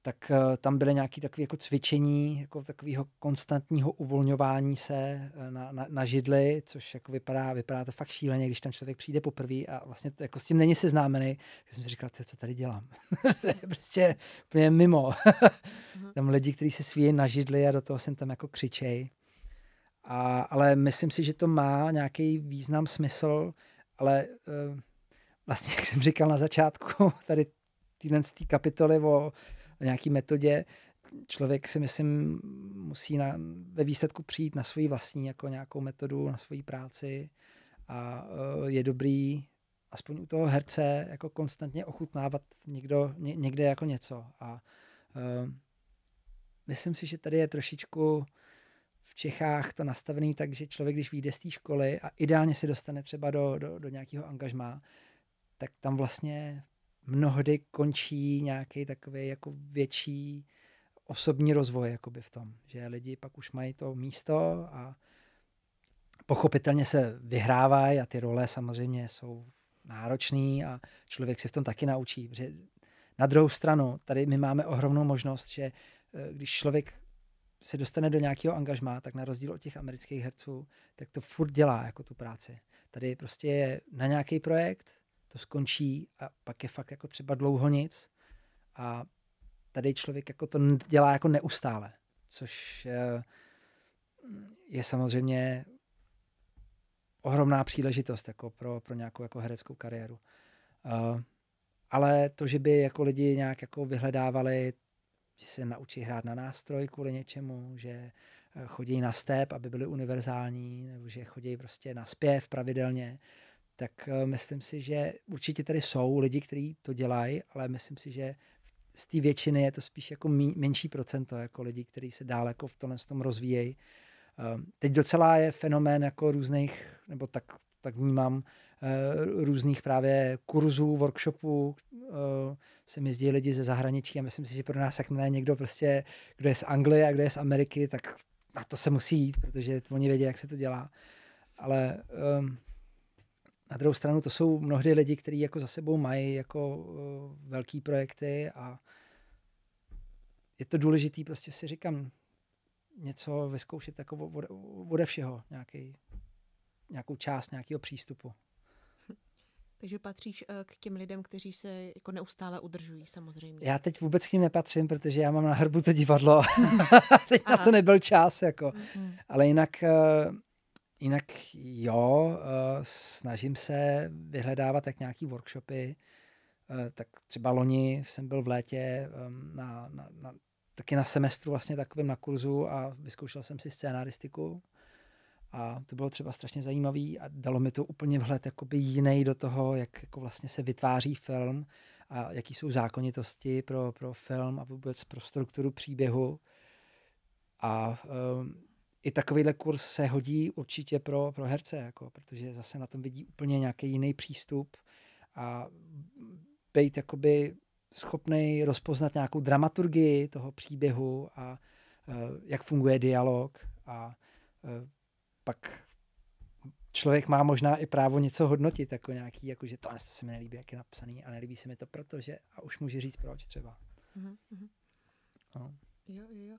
Tak uh, tam byly nějaké takové jako cvičení, jako takového konstantního uvolňování se eh, na, na, na židli, což jako vypadá, vypadá to fakt šíleně, když tam člověk přijde poprvé a vlastně to, jako s tím není seznámený. Já jsem si říkal, co tady dělám. to je prostě úplně mimo. Mhm. tam lidi, kteří se svíjí na židli a do toho jsem tam jako křičej. A, ale myslím si, že to má nějaký význam, smysl, ale eh, vlastně, jak jsem říkal na začátku, tady týden z té kapitoly o, o nějaký metodě, člověk si myslím musí na, ve výsledku přijít na svoji vlastní jako nějakou metodu, na svoji práci a eh, je dobrý aspoň u toho herce jako konstantně ochutnávat někdo, ně, někde jako něco a eh, myslím si, že tady je trošičku v Čechách to nastavený tak, že člověk, když vyjde z té školy a ideálně se dostane třeba do, do, do nějakého angažmá, tak tam vlastně mnohdy končí nějaký takový jako větší osobní rozvoj jakoby v tom, že lidi pak už mají to místo a pochopitelně se vyhrávají a ty role samozřejmě jsou náročný a člověk se v tom taky naučí. Protože na druhou stranu, tady my máme ohromnou možnost, že eh, když člověk se dostane do nějakého angažma, tak na rozdíl od těch amerických herců, tak to furt dělá jako tu práci. Tady prostě je na nějaký projekt, to skončí a pak je fakt jako třeba dlouho nic a tady člověk jako to dělá jako neustále, což eh, je samozřejmě ohromná příležitost jako pro, pro nějakou jako hereckou kariéru. Uh, ale to, že by jako lidi nějak jako vyhledávali že se naučí hrát na nástroj kvůli něčemu, že eh, chodí na step, aby byly univerzální, nebo že chodí prostě na zpěv pravidelně, tak eh, myslím si, že určitě tady jsou lidi, kteří to dělají, ale myslím si, že z té většiny je to spíš jako menší procento jako lidí, kteří se dál jako v tomhle tom rozvíjejí. Eh, teď docela je fenomén jako různých, nebo tak tak vnímám eh, různých právě kurzů, workshopů, eh, mi zdí lidi ze zahraničí a myslím si, že pro nás, jak mne někdo prostě, kdo je z Anglie a kdo je z Ameriky, tak na to se musí jít, protože oni vědí, jak se to dělá. Ale ehm, na druhou stranu to jsou mnohdy lidi, kteří jako za sebou mají jako eh, velký projekty a je to důležité, prostě si říkám, něco vyzkoušet jako ode, ode všeho, nějaký nějakou část nějakého přístupu. Takže patříš eh, k těm lidem, kteří se jako neustále udržují samozřejmě. Já teď vůbec k ním nepatřím, protože já mám na hrbu to divadlo. teď Aha. na to nebyl čas. Jako. Mm-hmm. Ale jinak, eh, jinak jo, eh, snažím se vyhledávat tak nějaký workshopy. Tak třeba loni jsem byl v létě ehm, na, na, na, taky na semestru vlastně takovým na kurzu a vyzkoušel jsem si scénaristiku. A to bylo třeba strašně zajímavé a dalo mi to úplně vhled jakoby jiný do toho, jak jako vlastně se vytváří film a jaký jsou zákonitosti pro, pro film a vůbec pro strukturu příběhu. A um, i takovýhle kurz se hodí určitě pro, pro herce, jako, protože zase na tom vidí úplně nějaký jiný přístup a být jakoby schopný rozpoznat nějakou dramaturgii toho příběhu a uh, jak funguje dialog a uh, pak člověk má možná i právo něco hodnotit, jako nějaký, jako že to, to se mi nelíbí, jak je napsaný a nelíbí se mi to, protože a už může říct proč třeba. Mm-hmm. No. Jo, jo, jo.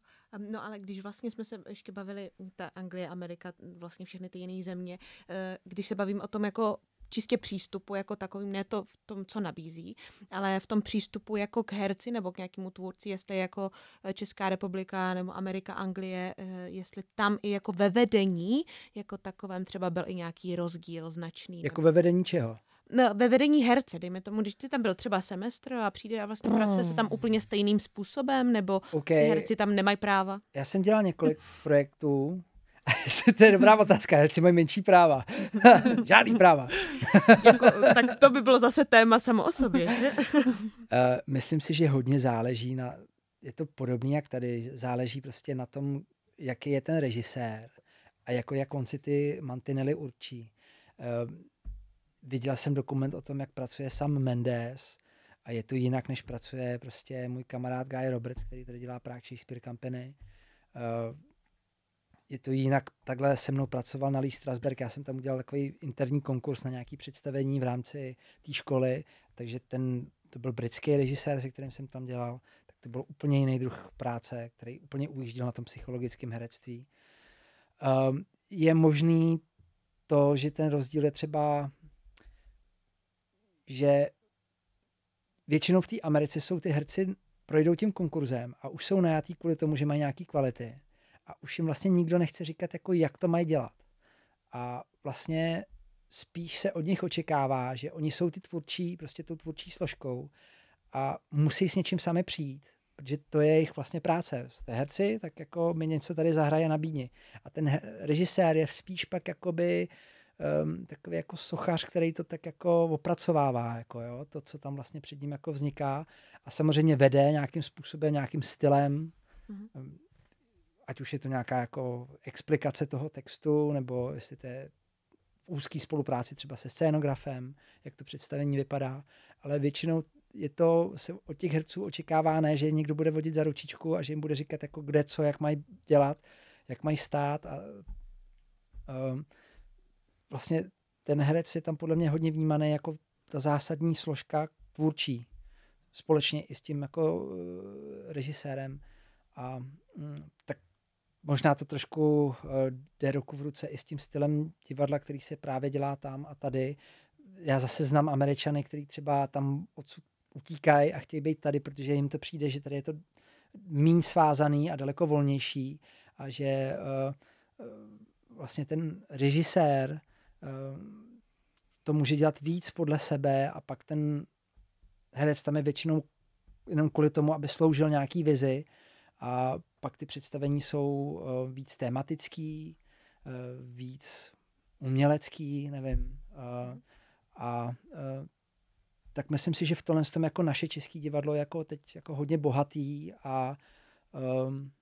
No ale když vlastně jsme se ještě bavili, ta Anglie, Amerika, vlastně všechny ty jiné země, eh, když se bavím o tom jako čistě přístupu jako takovým, ne to v tom, co nabízí, ale v tom přístupu jako k herci nebo k nějakému tvůrci, jestli jako eh, Česká republika nebo Amerika, Anglie, eh, jestli tam i jako ve vedení jako takovém třeba byl i nějaký rozdíl značný. Jako ve vedení čeho? No, ve vedení herce, dejme tomu, když ty tam byl třeba semestr a přijde a vlastně hmm. pracuje se tam hmm. úplně stejným způsobem, nebo okay. herci tam nemají práva? Já jsem dělal několik projektů to je dobrá otázka, jestli mají menší práva. Žádný práva. jako, tak to by bylo zase téma samo o sobě. uh, myslím si, že hodně záleží na, je to podobné jak tady, záleží prostě na tom, jaký je ten režisér a jako, jak on si ty mantinely určí. Uh, eh, viděl jsem dokument o tom, jak pracuje sam Mendes a je to jinak, než pracuje prostě můj kamarád Guy Roberts, který tady dělá Prague Shakespeare Company. Uh, je to jinak, takhle se mnou pracoval na Lee Strasberg, já jsem tam udělal takový interní konkurs na nějaké představení v rámci té školy, takže ten, to byl britský režisér, se kterým jsem tam dělal, tak to byl úplně jiný druh práce, který úplně ujížděl na tom psychologickém herectví. Um, je možný to, že ten rozdíl je třeba, že většinou v té Americe jsou ty herci, projdou tím konkurzem a už jsou najatý kvůli tomu, že mají nějaké kvality a už jim vlastně nikdo nechce říkat, jako jak to mají dělat. A vlastně spíš se od nich očekává, že oni jsou ty tvůrčí, prostě tou tvůrčí složkou a musí s něčím sami přijít, protože to je jejich vlastně práce. Jste herci, tak jako mi něco tady zahraje na bídni. A ten režisér je spíš pak jakoby um, takový jako sochař, který to tak jako opracovává, jako jo, to, co tam vlastně před ním jako vzniká a samozřejmě vede nějakým způsobem, nějakým stylem, mm-hmm ať už je to nějaká jako explikace toho textu, nebo jestli to je v úzký spolupráci třeba se scénografem, jak to představení vypadá, ale většinou je to, se od těch herců očekává ne, že někdo bude vodit za ručičku a že jim bude říkat, jako kde co, jak mají dělat, jak mají stát a a ehm, vlastně ten herec je tam podle mě hodně vnímaný jako ta zásadní složka tvůrčí, společně i s tím jako eh, režisérem a mm, tak možná to trošku eh, jde ruku v ruce i s tím stylem divadla, který se právě dělá tam a tady. Já zase znám američany, který třeba tam odsud utíkají a chtějí být tady, protože jim to přijde, že tady je to míň svázaný a daleko volnější a že uh, vlastně ten režisér uh, to může dělat víc podle sebe a pak ten herec tam je většinou jenom kvůli tomu, aby sloužil nějaký vizi a pak ty představení jsou eh, víc tematický, eh, víc umělecký, nevím. Eh, a tak myslím si, že v tomhle tom jako naše české divadlo je jako teď jako hodně bohatý a um,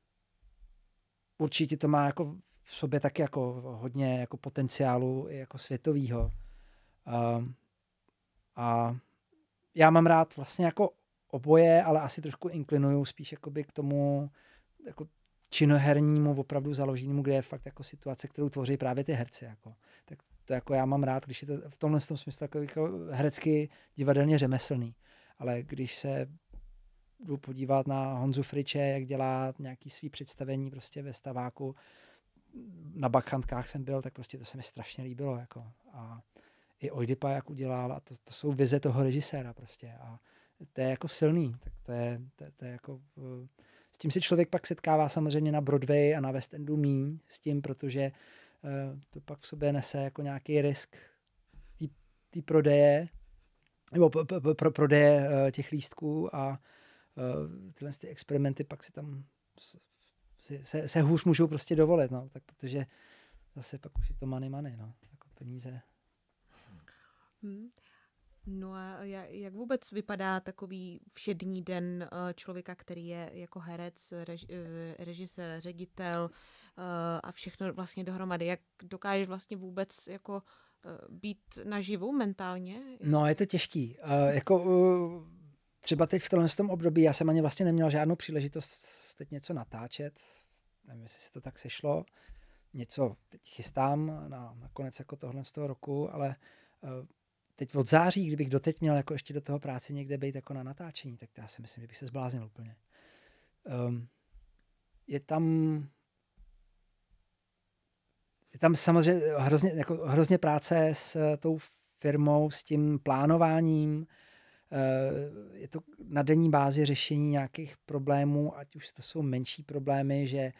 určitě to má jako v sobě taky jako hodně jako potenciálu jako světovýho. Um, a já mám rád vlastně jako oboje, ale asi trošku inklinuju spíš jakoby k tomu jako činohernímu, opravdu založenému, kde je fakt jako situace, kterou tvoří právě ty herci. Jako. Tak to jako já mám rád, když je to v tomhle smyslu jako, jako herecky divadelně řemeslný. Ale když se jdu podívat na Honzu Friče, jak dělá nějaký svý představení prostě ve staváku, na bakantkách jsem byl, tak prostě to se mi strašně líbilo. Jako. A i Oidipa jak udělal, a to, to jsou vize toho režiséra prostě. A to je jako silný. Tak to je, to, to je jako... Eh, s tím se člověk pak setkává samozřejmě na Broadway a na West Endu míň s tím, protože eh, to pak v sobě nese jako nějaký risk té prodeje, nebo pro, pro, pro, prodeje eh, těch lístků a tyhle ty experimenty pak si tam se, se, se hůř můžou prostě dovolit, no, tak protože zase pak už je to money money, no, jako peníze. Hmm. No a jak, jak vůbec vypadá takový všední den eh, člověka, který je jako herec, rež, eh, režisér, ředitel eh, a všechno vlastně dohromady? Jak dokážeš vlastně vůbec jako být naživu mentálně? No, je to těžký. jako třeba teď v tomhle tom období já jsem ani vlastně neměl žádnou příležitost teď něco natáčet. Nevím, jestli se to tak sešlo. Něco teď chystám na, na konec jako tohle z toho roku, ale teď od září, kdybych doteď měl jako ještě do toho práci někde být jako na natáčení, tak já si myslím, že bych se zbláznil úplně. Um, je tam je tam samozřejmě hrozně, jako hrozně práce s eh, tou firmou, s tím plánováním, eh, je to na denní bázi řešení nějakých problémů, ať už to jsou menší problémy, že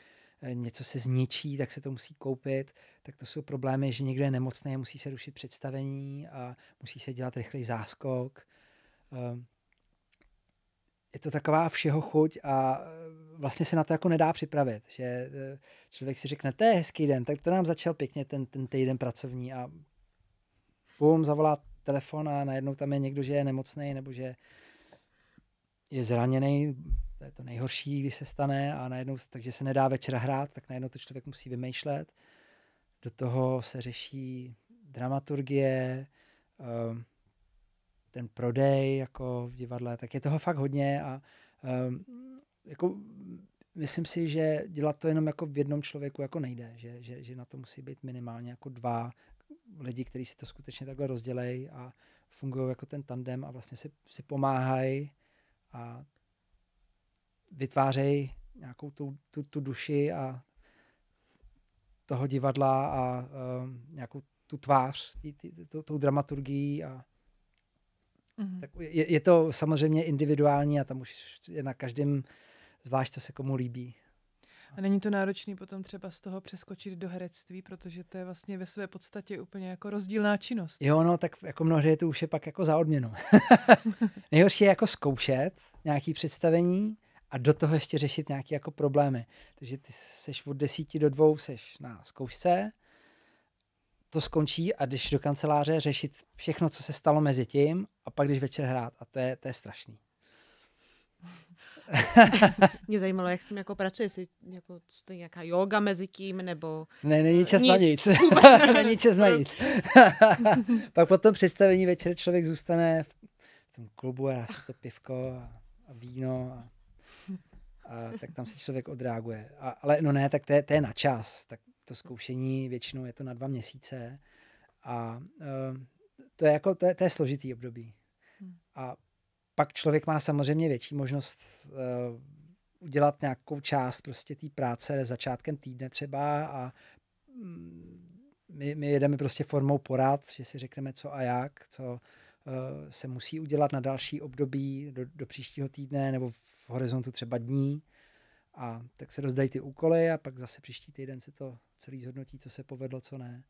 Eh, něco se zničí, tak se to musí koupit, tak to jsou problémy, že někdo je nemocný, musí se rušit představení a musí se dělat rychlej záskok. Ehm, je to taková všeho chuť a eh, vlastně se na to jako nedá připravit, že eh, člověk si řekne, to je hezký den, tak to nám začal pěkně ten, ten týden pracovní a bum, zavolá telefon a najednou tam je někdo, že je nemocný nebo že je zraněný, to je to nejhorší, když se stane a najednou, takže se nedá večer hrát, tak najednou to člověk musí vymýšlet. Do toho se řeší dramaturgie, ehm, ten prodej jako v divadle, tak je toho fakt hodně a ehm, jako myslím si, že dělat to jenom jako v jednom člověku jako nejde, že, že, že na to musí být minimálně jako dva lidi, kteří si to skutečně takhle rozdělejí a fungují jako ten tandem a vlastně si, si pomáhají a vytvářejí nějakou tu, tu, tu duši a toho divadla a um, nějakou tu tvář, tý, tý, tý, tou dramaturgií a mm-hmm. tak je, je to samozřejmě individuální a tam už je na každém zvlášť, co se komu líbí. A není to náročný potom třeba z toho přeskočit do herectví, protože to je vlastně ve své podstatě úplně jako rozdílná činnost. Jo, no, tak jako mnohdy je to už je pak jako za odměnu. Nejhorší je jako zkoušet nějaký představení, a do toho ještě řešit nějaké jako problémy. Takže ty seš od desíti do dvou seš na zkoušce, to skončí a jdeš do kanceláře řešit všechno, co se stalo mezi tím a pak když večer hrát a to je, to je strašný. Mě zajímalo, jak s tím jako pracuje, jestli jako, to je nějaká yoga mezi tím, nebo... Ne, není čas nic. na nic. není čas na nic. Pak po tom představení večer člověk zůstane v tom klubu a dá to pivko a víno a a tak tam se člověk odreaguje. A, ale no ne, tak to je, to je na čas. Tak to zkoušení většinou je to na dva měsíce a uh, to je jako, to je, to je složitý období. Hmm. A pak člověk má samozřejmě větší možnost uh, udělat nějakou část prostě té práce začátkem týdne třeba a mm, my, my jedeme prostě formou porad, že si řekneme co a jak, co uh, se musí udělat na další období do, do příštího týdne nebo v v horizontu třeba dní. A tak se rozdají ty úkoly a pak zase příští týden se to celý zhodnotí, co se povedlo, co ne.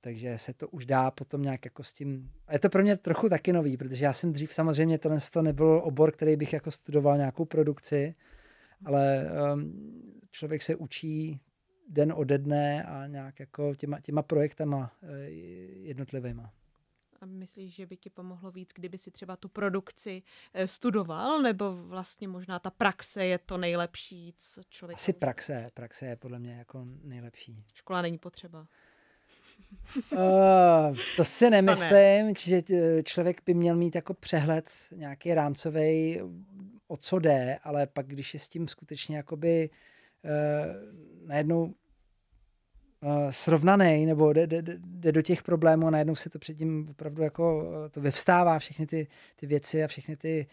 Takže se to už dá potom nějak jako s tím... A je to pro mě trochu taky nový, protože já jsem dřív samozřejmě, tenhle to nebyl obor, který bych jako studoval nějakou produkci, ale um, člověk se učí den ode dne a nějak jako těma, těma projektama eh, jednotlivýma. A myslíš, že by ti pomohlo víc, kdyby si třeba tu produkci eh, studoval, nebo vlastně možná ta praxe je to nejlepší, co člověk... Asi může... praxe, praxe je podle mě jako nejlepší. Škola není potřeba. uh, to si nemyslím, ne. že eh, člověk by měl mít jako přehled nějaký rámcový, o co jde, ale pak když je s tím skutečně jakoby uh, najednou Eh, srovnaný nebo jde, jde, jde do těch problémů a najednou se to předtím opravdu jako eh, to vyvstává všechny ty, ty věci a všechny ty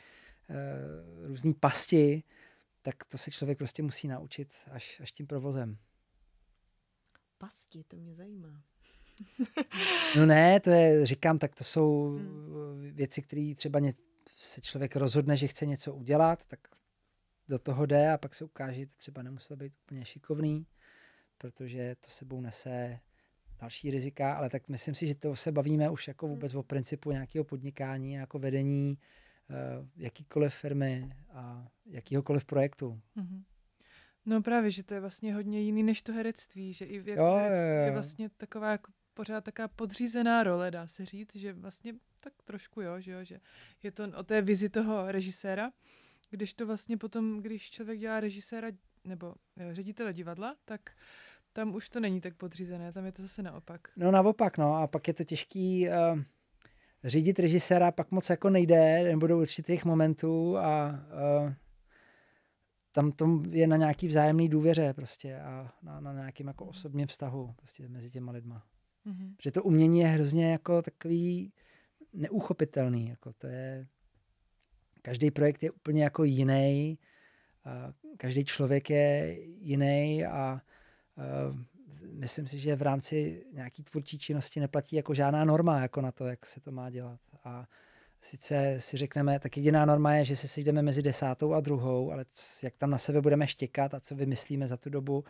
uh, eh, různé pasti, tak to se člověk prostě musí naučit až, až tím provozem. Pasti, to mě zajímá. no ne, to je, říkám, tak to jsou hmm. věci, které třeba ně, se člověk rozhodne, že chce něco udělat, tak do toho jde a pak se ukáže, že to třeba nemuselo být úplně šikovný protože to sebou nese další rizika, ale tak myslím si, že to se bavíme už jako hmm. vůbec o principu nějakého podnikání, jako vedení eh, jakýkoliv firmy a jakýhokoliv projektu. Mm-hmm. No právě, že to je vlastně hodně jiný než to herectví, že i jako jo, herectví jo, jo. je vlastně taková jako pořád taká podřízená role, dá se říct, že vlastně tak trošku jo, že jo, že je to o té vizi toho režiséra, když to vlastně potom, když člověk dělá režiséra nebo jo, eh, ředitele divadla, tak uh, tam už to není tak podřízené, tam je to zase naopak. No naopak, no a pak je to těžký uh, řídit režiséra, pak moc jako nejde, nebo do určitých momentů a uh, tam to je na nějaký vzájemný důvěře prostě a na, na nějakým jako mhm. osobním vztahu prostě mezi těma lidma. Mm-hmm. Protože to umění je hrozně jako takový neuchopitelný, jako to je každý projekt je úplně jako jiný, eh, každý člověk je jiný a Eh, myslím si, že v rámci nějaký tvůrčí činnosti neplatí jako žádná norma jako na to, jak se to má dělat. A sice si řekneme, tak jediná norma je, že se sejdeme mezi desátou a druhou, ale jak tam na sebe budeme štěkat a co vymyslíme za tu dobu,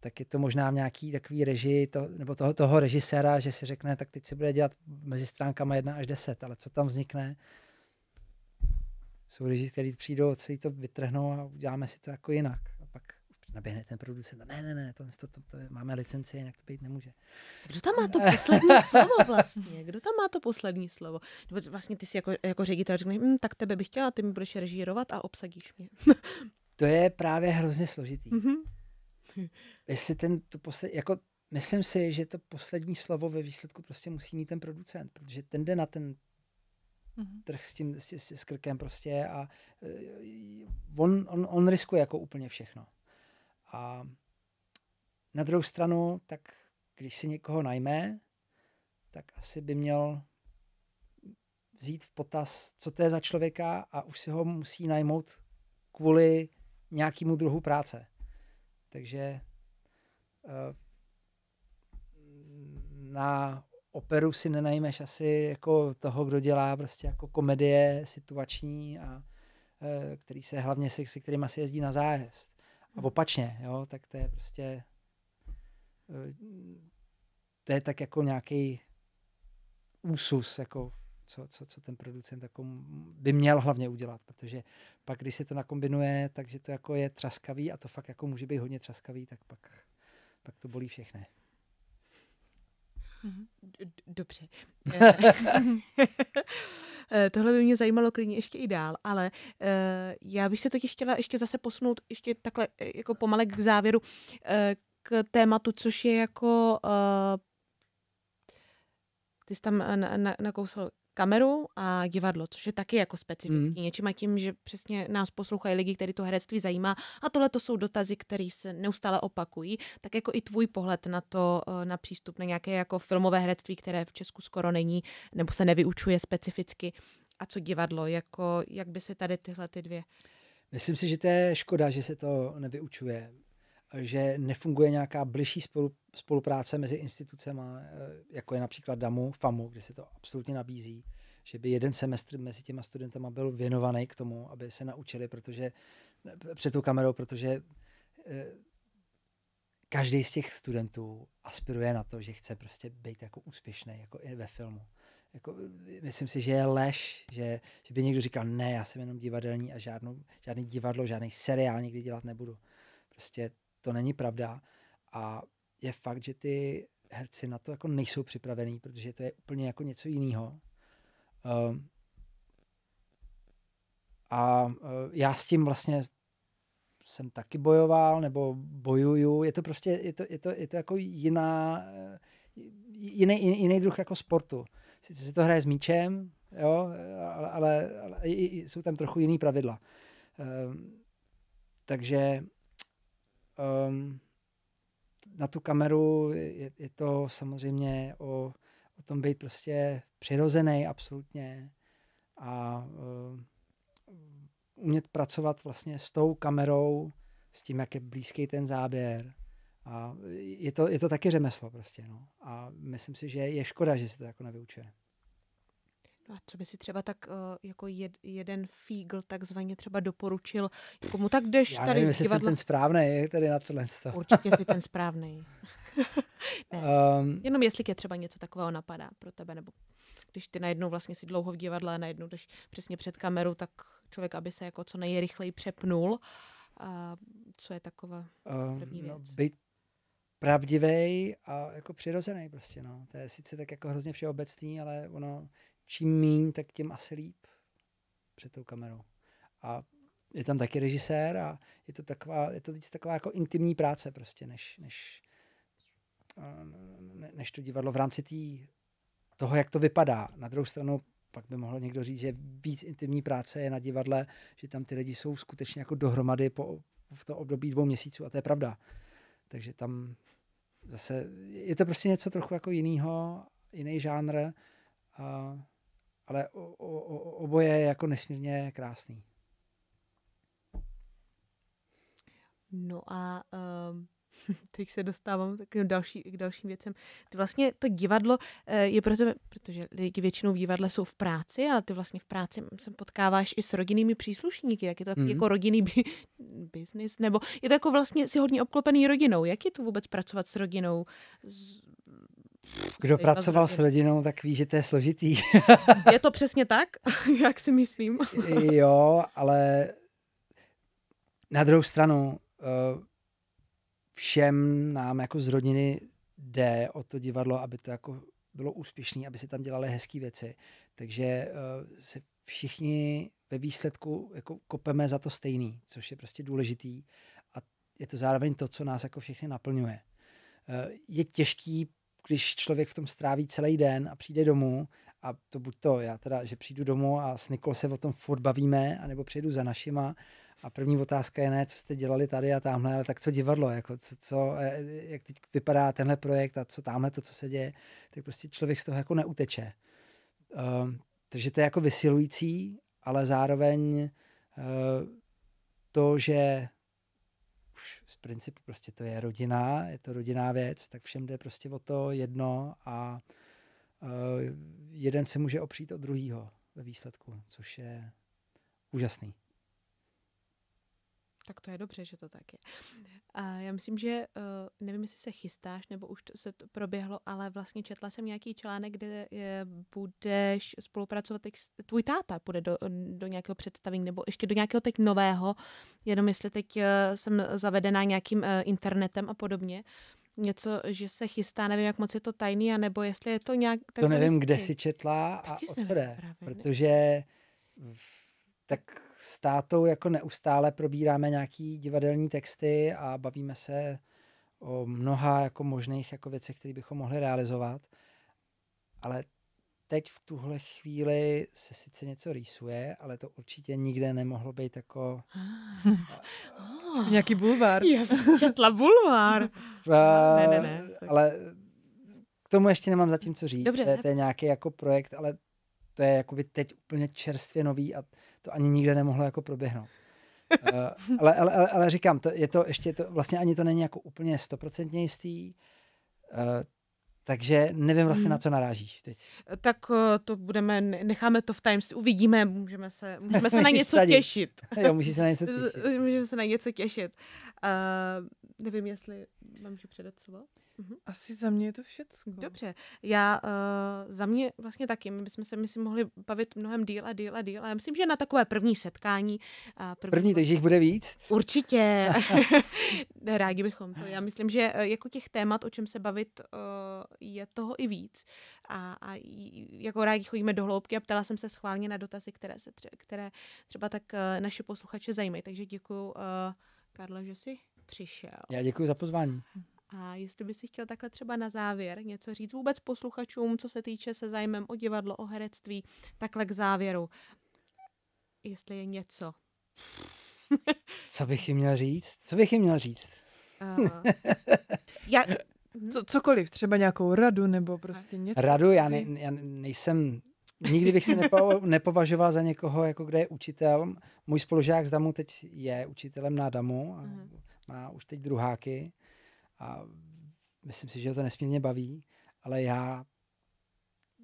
tak je to možná v nějaký takový režii, to, nebo toho, toho režiséra, že si řekne, tak teď se bude dělat mezi stránkama 1 až 10, ale co tam vznikne? Jsou reži, kteří přijdou, celý to vytrhnou a uděláme si to jako jinak naběhne ten producent, ne, ne, ne, to, to, to, to máme licenci, jinak to být nemůže. Kdo tam má to poslední slovo vlastně? Kdo tam má to poslední slovo? Vlastně ty si jako, jako ředitel řekneš, hm, tak tebe bych chtěla, ty mi budeš režírovat a obsadíš mě. to je právě hrozně složitý. Mm-hmm. Jestli ten, to posled, jako myslím si, že to poslední slovo ve výsledku prostě musí mít ten producent, protože ten jde na ten mhm. trh s tím, s, s, s krkem prostě a e, on, on, on riskuje jako úplně všechno. A na druhou stranu, tak když si někoho najme, tak asi by měl vzít v potaz, co to je za člověka a už si ho musí najmout kvůli nějakému druhu práce. Takže eh, na operu si nenajmeš asi jako toho, kdo dělá prostě jako komedie situační a eh, který se hlavně se, se kterým asi jezdí na zájezd a opačně, jo, tak to je prostě, eh, to je tak jako nějaký úsus, jako co, co, co ten producent jako by měl hlavně udělat, protože pak, když se to nakombinuje, takže to jako je třaskavý a to fakt jako může být hodně třaskavý, tak pak, pak to bolí všechny. Mhm. Dobře. Eh, eh, tohle by mě zajímalo klidně ještě i dál, ale eh, já bych se totiž chtěla ještě zase posunout ještě takhle jako pomalek k závěru k tématu, což je jako ty jsi tam na, nakousal kameru a divadlo, což je taky jako hmm. specifický. Mm. Něčím a tím, že přesně nás poslouchají lidi, který to herectví zajímá a tohle to jsou dotazy, které se neustále opakují, tak jako i tvůj pohled na to, eh, na přístup na nějaké jako filmové herectví, které v Česku skoro není nebo se nevyučuje specificky a co divadlo, jako jak by se tady tyhle ty dvě Myslím si, že to je škoda, že se to nevyučuje že nefunguje nějaká bližší spolupráce mezi institucemi, eh, jako je například DAMU, FAMU, kde se to absolutně nabízí, že by jeden semestr mezi těma studentama byl věnovaný k tomu, aby se naučili, protože eh, před tou kamerou, protože eh, každý z těch studentů aspiruje na to, že chce prostě být jako úspěšný, jako i ve filmu. Jako, myslím si, že je lež, že, že by někdo říkal, ne, já jsem jenom divadelní a žádnou, žádný divadlo, žádný seriál nikdy dělat nebudu. Prostě to není pravda. A je fakt, že ty herci na to jako nejsou připravení, protože to je úplně jako něco jiného. Um, a uh, já s tím vlastně jsem taky bojoval, nebo bojuju. Je to prostě, je to, je to, je to jako jiná, e, jiný, jiný druh jako sportu. Sice se to hraje s míčem, jo, ale, ale, ale jsou tam trochu jiný pravidla. Um, takže Um, na tu kameru je, je to samozřejmě o, o tom být prostě přirozený absolutně a uh, umět pracovat vlastně s tou kamerou, s tím, jak je blízký ten záběr. A je to, je to taky řemeslo prostě. No. A myslím si, že je škoda, že se to jako nevyučuje. A co by si třeba tak uh, jako jed, jeden fígl takzvaně třeba doporučil, komu tak jdeš Já tady nevím, jestli jsem ten správný tady na tohle. Stav. Určitě jsi ten správný. ne. Um, Jenom jestli tě třeba něco takového napadá pro tebe, nebo když ty najednou vlastně si dlouho v divadle a najednou jdeš přesně před kameru, tak člověk, aby se jako co nejrychleji přepnul. A co je taková ehm, první um, věc? No, být pravdivý a jako přirozený prostě, no. To je sice tak jako hrozně všeobecný, ale ono, čím míň, tak tím asi líp před tou kamerou. A je tam taky režisér a je to taková, je to víc taková jako intimní práce prostě, než, než, než to divadlo v rámci tý, toho, jak to vypadá. Na druhou stranu pak by mohl někdo říct, že víc intimní práce je na divadle, že tam ty lidi jsou skutečně jako dohromady po, v to období dvou měsíců a to je pravda. Takže tam zase je to prostě něco trochu jako jiného, jiný žánr a ale o, o, o, oboje je jako nesmírně krásný. No a um, teď se dostávám k, další, k dalším věcem. Ty vlastně to divadlo eh, je proto, protože lidi většinou v divadle jsou v práci, ale ty vlastně v práci se potkáváš i s rodinnými příslušníky. Jak je to mm. jako rodinný by, business? Nebo je to jako vlastně si hodně obklopený rodinou. Jak je to vůbec pracovat s rodinou? Kdo Teď jako pracoval s rodinou, tak ví, že to je složitý. je to přesně tak, jak si myslím. jo, ale na druhou stranu eh, všem nám jako z rodiny jde o to divadlo, aby to jako bylo úspěšné, aby se tam dělaly hezké věci. Takže eh, se všichni ve výsledku jako kopeme za to stejný, což je prostě důležitý a je to zároveň to, co nás jako všechny naplňuje. Eh, je těžký když člověk v tom stráví celý den a přijde domů, a to buď to já teda, že přijdu domů a s Nikol se o tom furt bavíme, anebo přijdu za našima a první otázka je ne, co jste dělali tady a tamhle, ale tak co divadlo, jako co, co, e, jak teď vypadá tenhle projekt a co tamhle to, co se děje, tak prostě člověk z toho jako neuteče. Uh, takže to je jako vysilující, ale zároveň uh, to, že už z principu prostě to je rodina, je to rodinná věc, tak všem jde prostě o to jedno a uh, jeden se může opřít o druhého ve výsledku, což je úžasný tak to je dobře, že to tak je. A já myslím, že eh, nevím, jestli se chystáš, nebo už to se to proběhlo, ale vlastně četla jsem nějaký článek, kde je, eh, budeš spolupracovat, tvůj táta půjde do, do nějakého představení, nebo ještě do nějakého teď nového, jenom jestli teď eh, jsem zavedená nějakým internetem a podobně něco, že se chystá, nevím, jak moc je to tajný, anebo jestli je to nějak... To nevím, kde jsi četla a o co jde, protože v tak s tátou jako neustále probíráme nějaký divadelní texty a bavíme se o mnoha jako možných jako věcech, které bychom mohli realizovat. Ale teď v tuhle chvíli se sice něco rýsuje, ale to určitě nikde nemohlo být jako... Oh, nějaký bulvár. Já jsem četla bulvár. Uh, ne, ne, eh, ne. Tak. Ale k tomu ještě nemám zatím co říct. Dobře, to, je, to je nějaký jako projekt, ale to je jakoby teď úplně čerstvě nový a to ani nikde nemohlo jako proběhnout. uh, ale, ale, ale, ale říkám, to je to ještě, to, vlastně ani to není jako úplně stoprocentně jistý, uh, takže nevím vlastně, hmm. na co narážíš teď. Eh, tak to budeme, necháme to v tajemství, uvidíme, můžeme se, můžeme se na něco těšit. jo, můžeme se na něco těšit. můžeme se na něco těšit. Uh, Nevím, jestli mám že předat slovo. Mhm. Asi za mě je to všecko. Dobře, já uh, za mě vlastně taky. My bychom se myslím mohli bavit mnohem díl a díl a díl. A já myslím, že na takové první setkání. Uh, první, první, takže jich bude víc? Určitě. Rádi bychom to. Já myslím, že eh, jako těch témat, o čem se bavit, uh, je toho i víc. A, a jako rádi chodíme do hloubky a ptala jsem se schválně na dotazy, které, se tře- které třeba tak uh, naše posluchače zajímají. Takže děkuji, uh, Karla, že jsi přišel. Já děkuji za pozvání. A jestli by si chtěl takhle třeba na závěr něco říct vůbec posluchačům, co se týče se zájmem o divadlo, o herectví, takhle k závěru. Jestli je něco. Co bych jim měl říct? Co bych jim měl říct? Uh, já, co, cokoliv, třeba nějakou radu nebo prostě něco. Radu, já, ne, já nejsem, nikdy bych se nepo, nepovažoval za někoho, jako kde je učitel. Můj spolužák z Damu teď je učitelem na Damu. A, uh-huh má už teď druháky a myslím si, že ho to nesmírně baví, ale já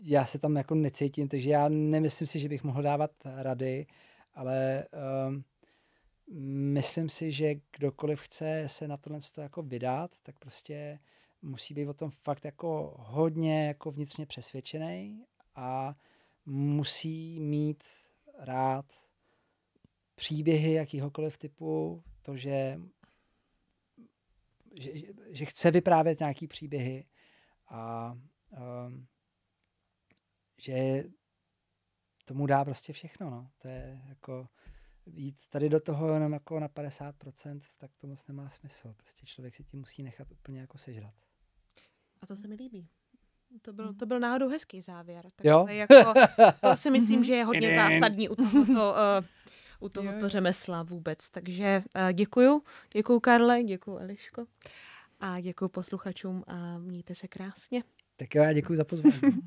já se tam jako necítím, takže já nemyslím si, že bych mohl dávat rady, ale um, myslím si, že kdokoliv chce se na tohle to jako vydat, tak prostě musí být o tom fakt jako hodně jako vnitřně přesvědčený a musí mít rád příběhy jakýhokoliv typu, to, že že, že chce vyprávět nějaký příběhy a um, že tomu dá prostě všechno. No. To je jako jít tady do toho jenom jako na 50%, tak to moc nemá smysl. Prostě člověk si tím musí nechat úplně jako sežrat. A to se mi líbí. To byl, mhm. to byl náhodou hezký závěr. Tak jo? To, jako, to si myslím, že je hodně zásadní u tohoto uh, u tohoto řemesla vůbec. Takže eh, děkuju, děkuju Karle, děkuju Eliško a děkuju posluchačům a mějte se krásně. Tak jo, já děkuji za pozvání.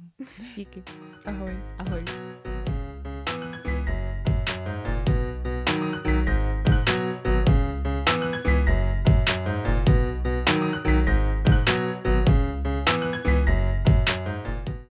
Díky. Ahoj. Ahoj.